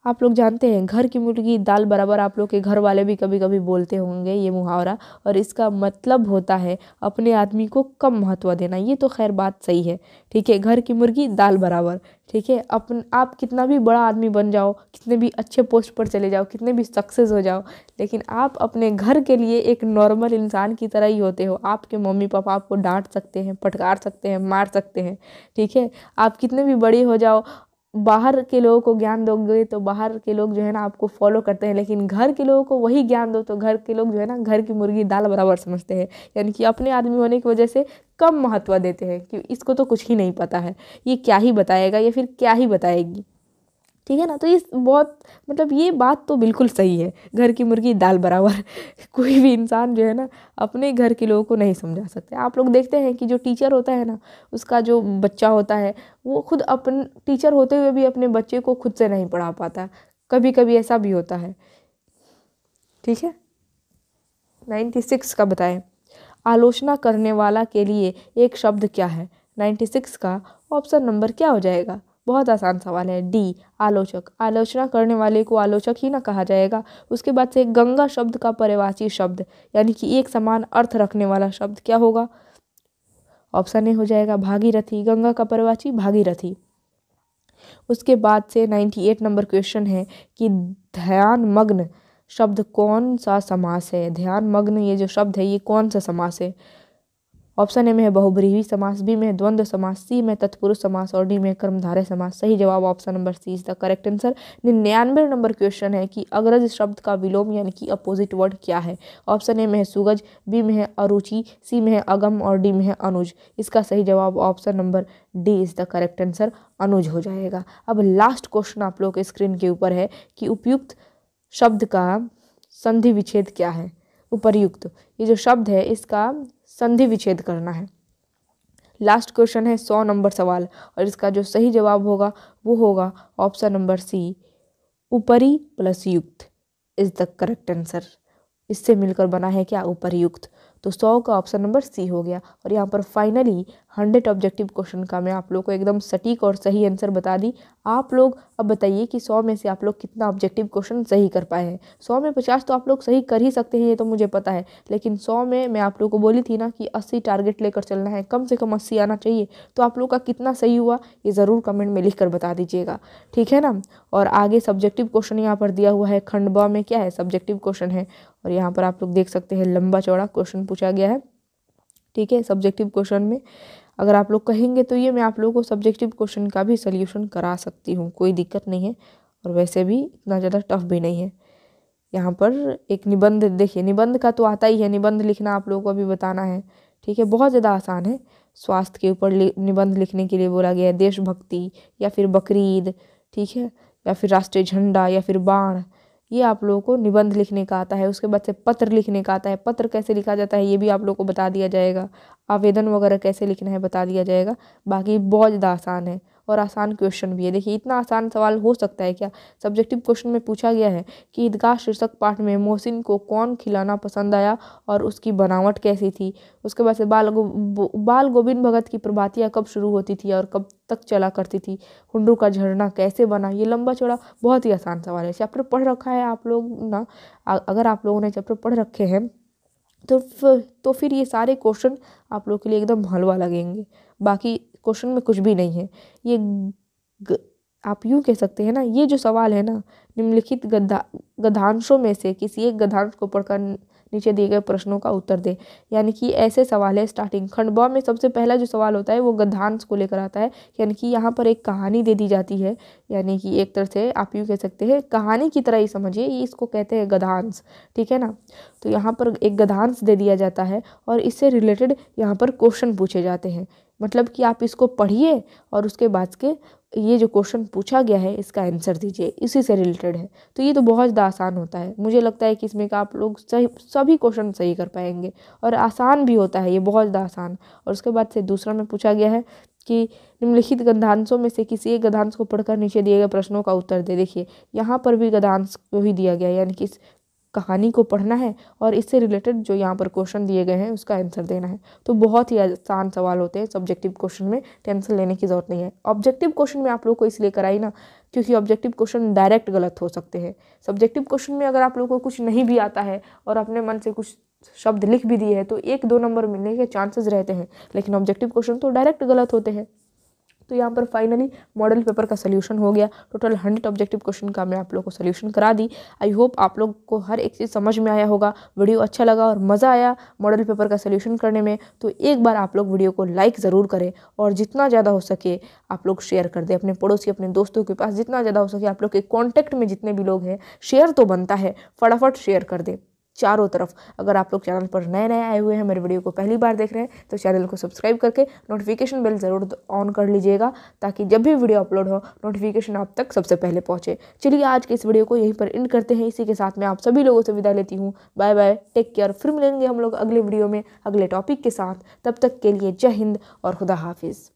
आप लोग जानते हैं घर की मुर्गी दाल बराबर आप लोग के घर वाले भी कभी कभी बोलते होंगे ये मुहावरा और इसका मतलब होता है अपने आदमी को कम महत्व देना ये तो खैर बात सही है ठीक है घर की मुर्गी दाल बराबर ठीक है अपन आप कितना भी बड़ा आदमी बन जाओ कितने भी अच्छे पोस्ट पर चले जाओ कितने भी सक्सेस हो जाओ लेकिन आप अपने घर के लिए एक नॉर्मल इंसान की तरह ही होते हो आपके मम्मी पापा आपको डांट सकते हैं फटकार सकते हैं मार सकते हैं ठीक है आप कितने भी बड़े हो जाओ बाहर के लोगों को ज्ञान दोगे तो बाहर के लोग जो है ना आपको फॉलो करते हैं लेकिन घर के लोगों को वही ज्ञान दो तो घर के लोग जो है ना घर की मुर्गी दाल बराबर समझते हैं यानी कि अपने आदमी होने की वजह से कम महत्व देते हैं कि इसको तो कुछ ही नहीं पता है ये क्या ही बताएगा या फिर क्या ही बताएगी ठीक है ना तो ये बहुत मतलब ये बात तो बिल्कुल सही है घर की मुर्गी दाल बराबर *laughs* कोई भी इंसान जो है ना अपने घर के लोगों को नहीं समझा सकते आप लोग देखते हैं कि जो टीचर होता है ना उसका जो बच्चा होता है वो खुद अपन टीचर होते हुए भी अपने बच्चे को खुद से नहीं पढ़ा पाता कभी कभी ऐसा भी होता है ठीक है नाइन्टी सिक्स का बताएं आलोचना करने वाला के लिए एक शब्द क्या है नाइन्टी सिक्स का ऑप्शन नंबर क्या हो जाएगा बहुत आसान सवाल है डी आलोचक आलोचना करने वाले को आलोचक ही ना कहा जाएगा उसके बाद से गंगा शब्द का परिवाची शब्द यानी कि एक समान अर्थ रखने वाला शब्द क्या होगा ऑप्शन ए हो जाएगा भागीरथी गंगा का परिवाची भागीरथी उसके बाद से नाइन्टी एट नंबर क्वेश्चन है कि ध्यान मग्न शब्द कौन सा समास है ध्यान मग्न ये जो शब्द है ये कौन सा समास है ऑप्शन ए में है बहुब्रीवी समास बी में द्वंद्व समास सी में तत्पुरुष समास और डी में कर्मधारय समास सही जवाब option number C is the correct answer निन्यानवे नंबर क्वेश्चन है कि अग्रज शब्द का विलोम यानी कि अपोजिट वर्ड क्या है ऑप्शन ए में है सुगज बी में है अरुचि सी में है अगम और डी में है अनुज इसका सही जवाब option number D is the correct answer अनुज हो जाएगा अब लास्ट क्वेश्चन आप लोग के स्क्रीन के ऊपर है कि उपयुक्त शब्द का संधि विच्छेद क्या है उपर्युक्त ये जो शब्द है इसका संधि विच्छेद करना है लास्ट क्वेश्चन है सौ नंबर सवाल और इसका जो सही जवाब होगा वो होगा ऑप्शन नंबर सी उपरी प्लस युक्त इज़ द करेक्ट आंसर इससे मिलकर बना है क्या उपरयुक्त तो सौ का ऑप्शन नंबर सी हो गया और यहाँ पर फाइनली हंड्रेड ऑब्जेक्टिव क्वेश्चन का मैं आप लोग को एकदम सटीक और सही आंसर बता दी आप लोग अब बताइए कि सौ में से आप लोग कितना ऑब्जेक्टिव क्वेश्चन सही कर पाए हैं सौ में पचास तो आप लोग सही कर ही सकते हैं ये तो मुझे पता है लेकिन सौ में मैं आप लोग को बोली थी ना कि अस्सी टारगेट लेकर चलना है कम से कम अस्सी आना चाहिए तो आप लोग का कितना सही हुआ ये ज़रूर कमेंट में लिख कर बता दीजिएगा ठीक है ना और आगे सब्जेक्टिव क्वेश्चन यहाँ पर दिया हुआ है खंडवा में क्या है सब्जेक्टिव क्वेश्चन है और यहाँ पर आप लोग देख सकते हैं लंबा चौड़ा क्वेश्चन पूछा गया है ठीक है सब्जेक्टिव क्वेश्चन में अगर आप लोग कहेंगे तो ये मैं आप लोगों को सब्जेक्टिव क्वेश्चन का भी सोल्यूशन करा सकती हूँ कोई दिक्कत नहीं है और वैसे भी इतना ज़्यादा टफ भी नहीं है यहाँ पर एक निबंध देखिए निबंध का तो आता ही है निबंध लिखना आप लोगों को अभी बताना है ठीक है बहुत ज़्यादा आसान है स्वास्थ्य के ऊपर निबंध लिखने के लिए बोला गया है देशभक्ति या फिर बकरीद ठीक है या फिर राष्ट्रीय झंडा या फिर बाण ये आप लोगों को निबंध लिखने का आता है उसके बाद से पत्र लिखने का आता है पत्र कैसे लिखा जाता है ये भी आप लोगों को बता दिया जाएगा आवेदन वगैरह कैसे लिखना है बता दिया जाएगा बाकी बहुत ज़्यादा आसान है और आसान क्वेश्चन भी है देखिए इतना आसान सवाल हो सकता है क्या सब्जेक्टिव क्वेश्चन में पूछा गया है कि ईदगाह शीर्षक पाठ में मोहसिन को कौन खिलाना पसंद आया और उसकी बनावट कैसी थी उसके बाद से बाल गो, बाल गोविंद भगत की प्रभातियाँ कब शुरू होती थी और कब तक चला करती थी हुंडू का झरना कैसे बना ये लंबा चौड़ा बहुत ही आसान सवाल है चैप्टर पढ़ रखा है आप लोग ना अगर आप लोगों ने चैप्टर पढ़ रखे हैं तो तो फिर ये सारे क्वेश्चन आप लोग के लिए एकदम हलवा लगेंगे बाकी क्वेश्चन में कुछ भी नहीं है ये ग, आप यूँ कह सकते हैं ना ये जो सवाल है ना निम्नलिखित गद्दा गधांशों में से किसी एक गधांश को पढ़कर नीचे दिए गए प्रश्नों का उत्तर दे यानी कि ऐसे सवाल है स्टार्टिंग खंड ब में सबसे पहला जो सवाल होता है वो गद्धांश को लेकर आता है यानी कि यहाँ पर एक कहानी दे दी जाती है यानी कि एक तरह से आप यूँ कह सकते हैं कहानी की तरह ही समझिए इसको कहते हैं गधांश ठीक है ना तो यहाँ पर एक गधांश दे दिया जाता है और इससे रिलेटेड यहाँ पर क्वेश्चन पूछे जाते हैं मतलब कि आप इसको पढ़िए और उसके बाद के ये जो क्वेश्चन पूछा गया है इसका आंसर दीजिए इसी से रिलेटेड है तो ये तो बहुत ज़्यादा आसान होता है मुझे लगता है कि इसमें का आप लोग सही सभी क्वेश्चन सही कर पाएंगे और आसान भी होता है ये बहुत ज़्यादा आसान और उसके बाद से दूसरा में पूछा गया है कि निम्नलिखित गद्धांशों में से किसी एक गद्धांश को पढ़कर नीचे दिए गए प्रश्नों का उत्तर दे देखिए यहाँ पर भी गद्धांश को ही दिया गया यानी कि कहानी को पढ़ना है और इससे रिलेटेड जो यहाँ पर क्वेश्चन दिए गए हैं उसका आंसर देना है तो बहुत ही आसान सवाल होते हैं सब्जेक्टिव क्वेश्चन में टेंशन तो लेने की ज़रूरत नहीं है ऑब्जेक्टिव क्वेश्चन में आप लोग को इसलिए कराई ना क्योंकि ऑब्जेक्टिव क्वेश्चन डायरेक्ट गलत हो सकते हैं सब्जेक्टिव क्वेश्चन में अगर आप लोग को कुछ नहीं भी आता है और अपने मन से कुछ शब्द लिख भी दिए हैं तो एक दो नंबर मिलने के चांसेस रहते हैं लेकिन ऑब्जेक्टिव क्वेश्चन तो डायरेक्ट गलत होते हैं तो यहाँ पर फाइनली मॉडल पेपर का सोल्यूशन हो गया टोटल हंड्रेड ऑब्जेक्टिव क्वेश्चन का मैं आप लोग को सोल्यूशन करा दी आई होप आप लोग को हर एक चीज़ समझ में आया होगा वीडियो अच्छा लगा और मज़ा आया मॉडल पेपर का सोल्यूशन करने में तो एक बार आप लोग वीडियो को लाइक ज़रूर करें और जितना ज़्यादा हो सके आप लोग शेयर कर दें अपने पड़ोसी अपने दोस्तों के पास जितना ज़्यादा हो सके आप लोग के कॉन्टैक्ट में जितने भी लोग हैं शेयर तो बनता है फटाफट शेयर कर दें चारों तरफ अगर आप लोग चैनल पर नए नए आए हुए हैं मेरे वीडियो को पहली बार देख रहे हैं तो चैनल को सब्सक्राइब करके नोटिफिकेशन बेल ज़रूर ऑन कर लीजिएगा ताकि जब भी वीडियो अपलोड हो नोटिफिकेशन आप तक सबसे पहले पहुँचे चलिए आज के इस वीडियो को यहीं पर इंड करते हैं इसी के साथ मैं आप सभी लोगों से विदा लेती हूँ बाय बाय टेक केयर फिर मिलेंगे हम लोग अगले वीडियो में अगले टॉपिक के साथ तब तक के लिए जय हिंद और खुदा हाफिज़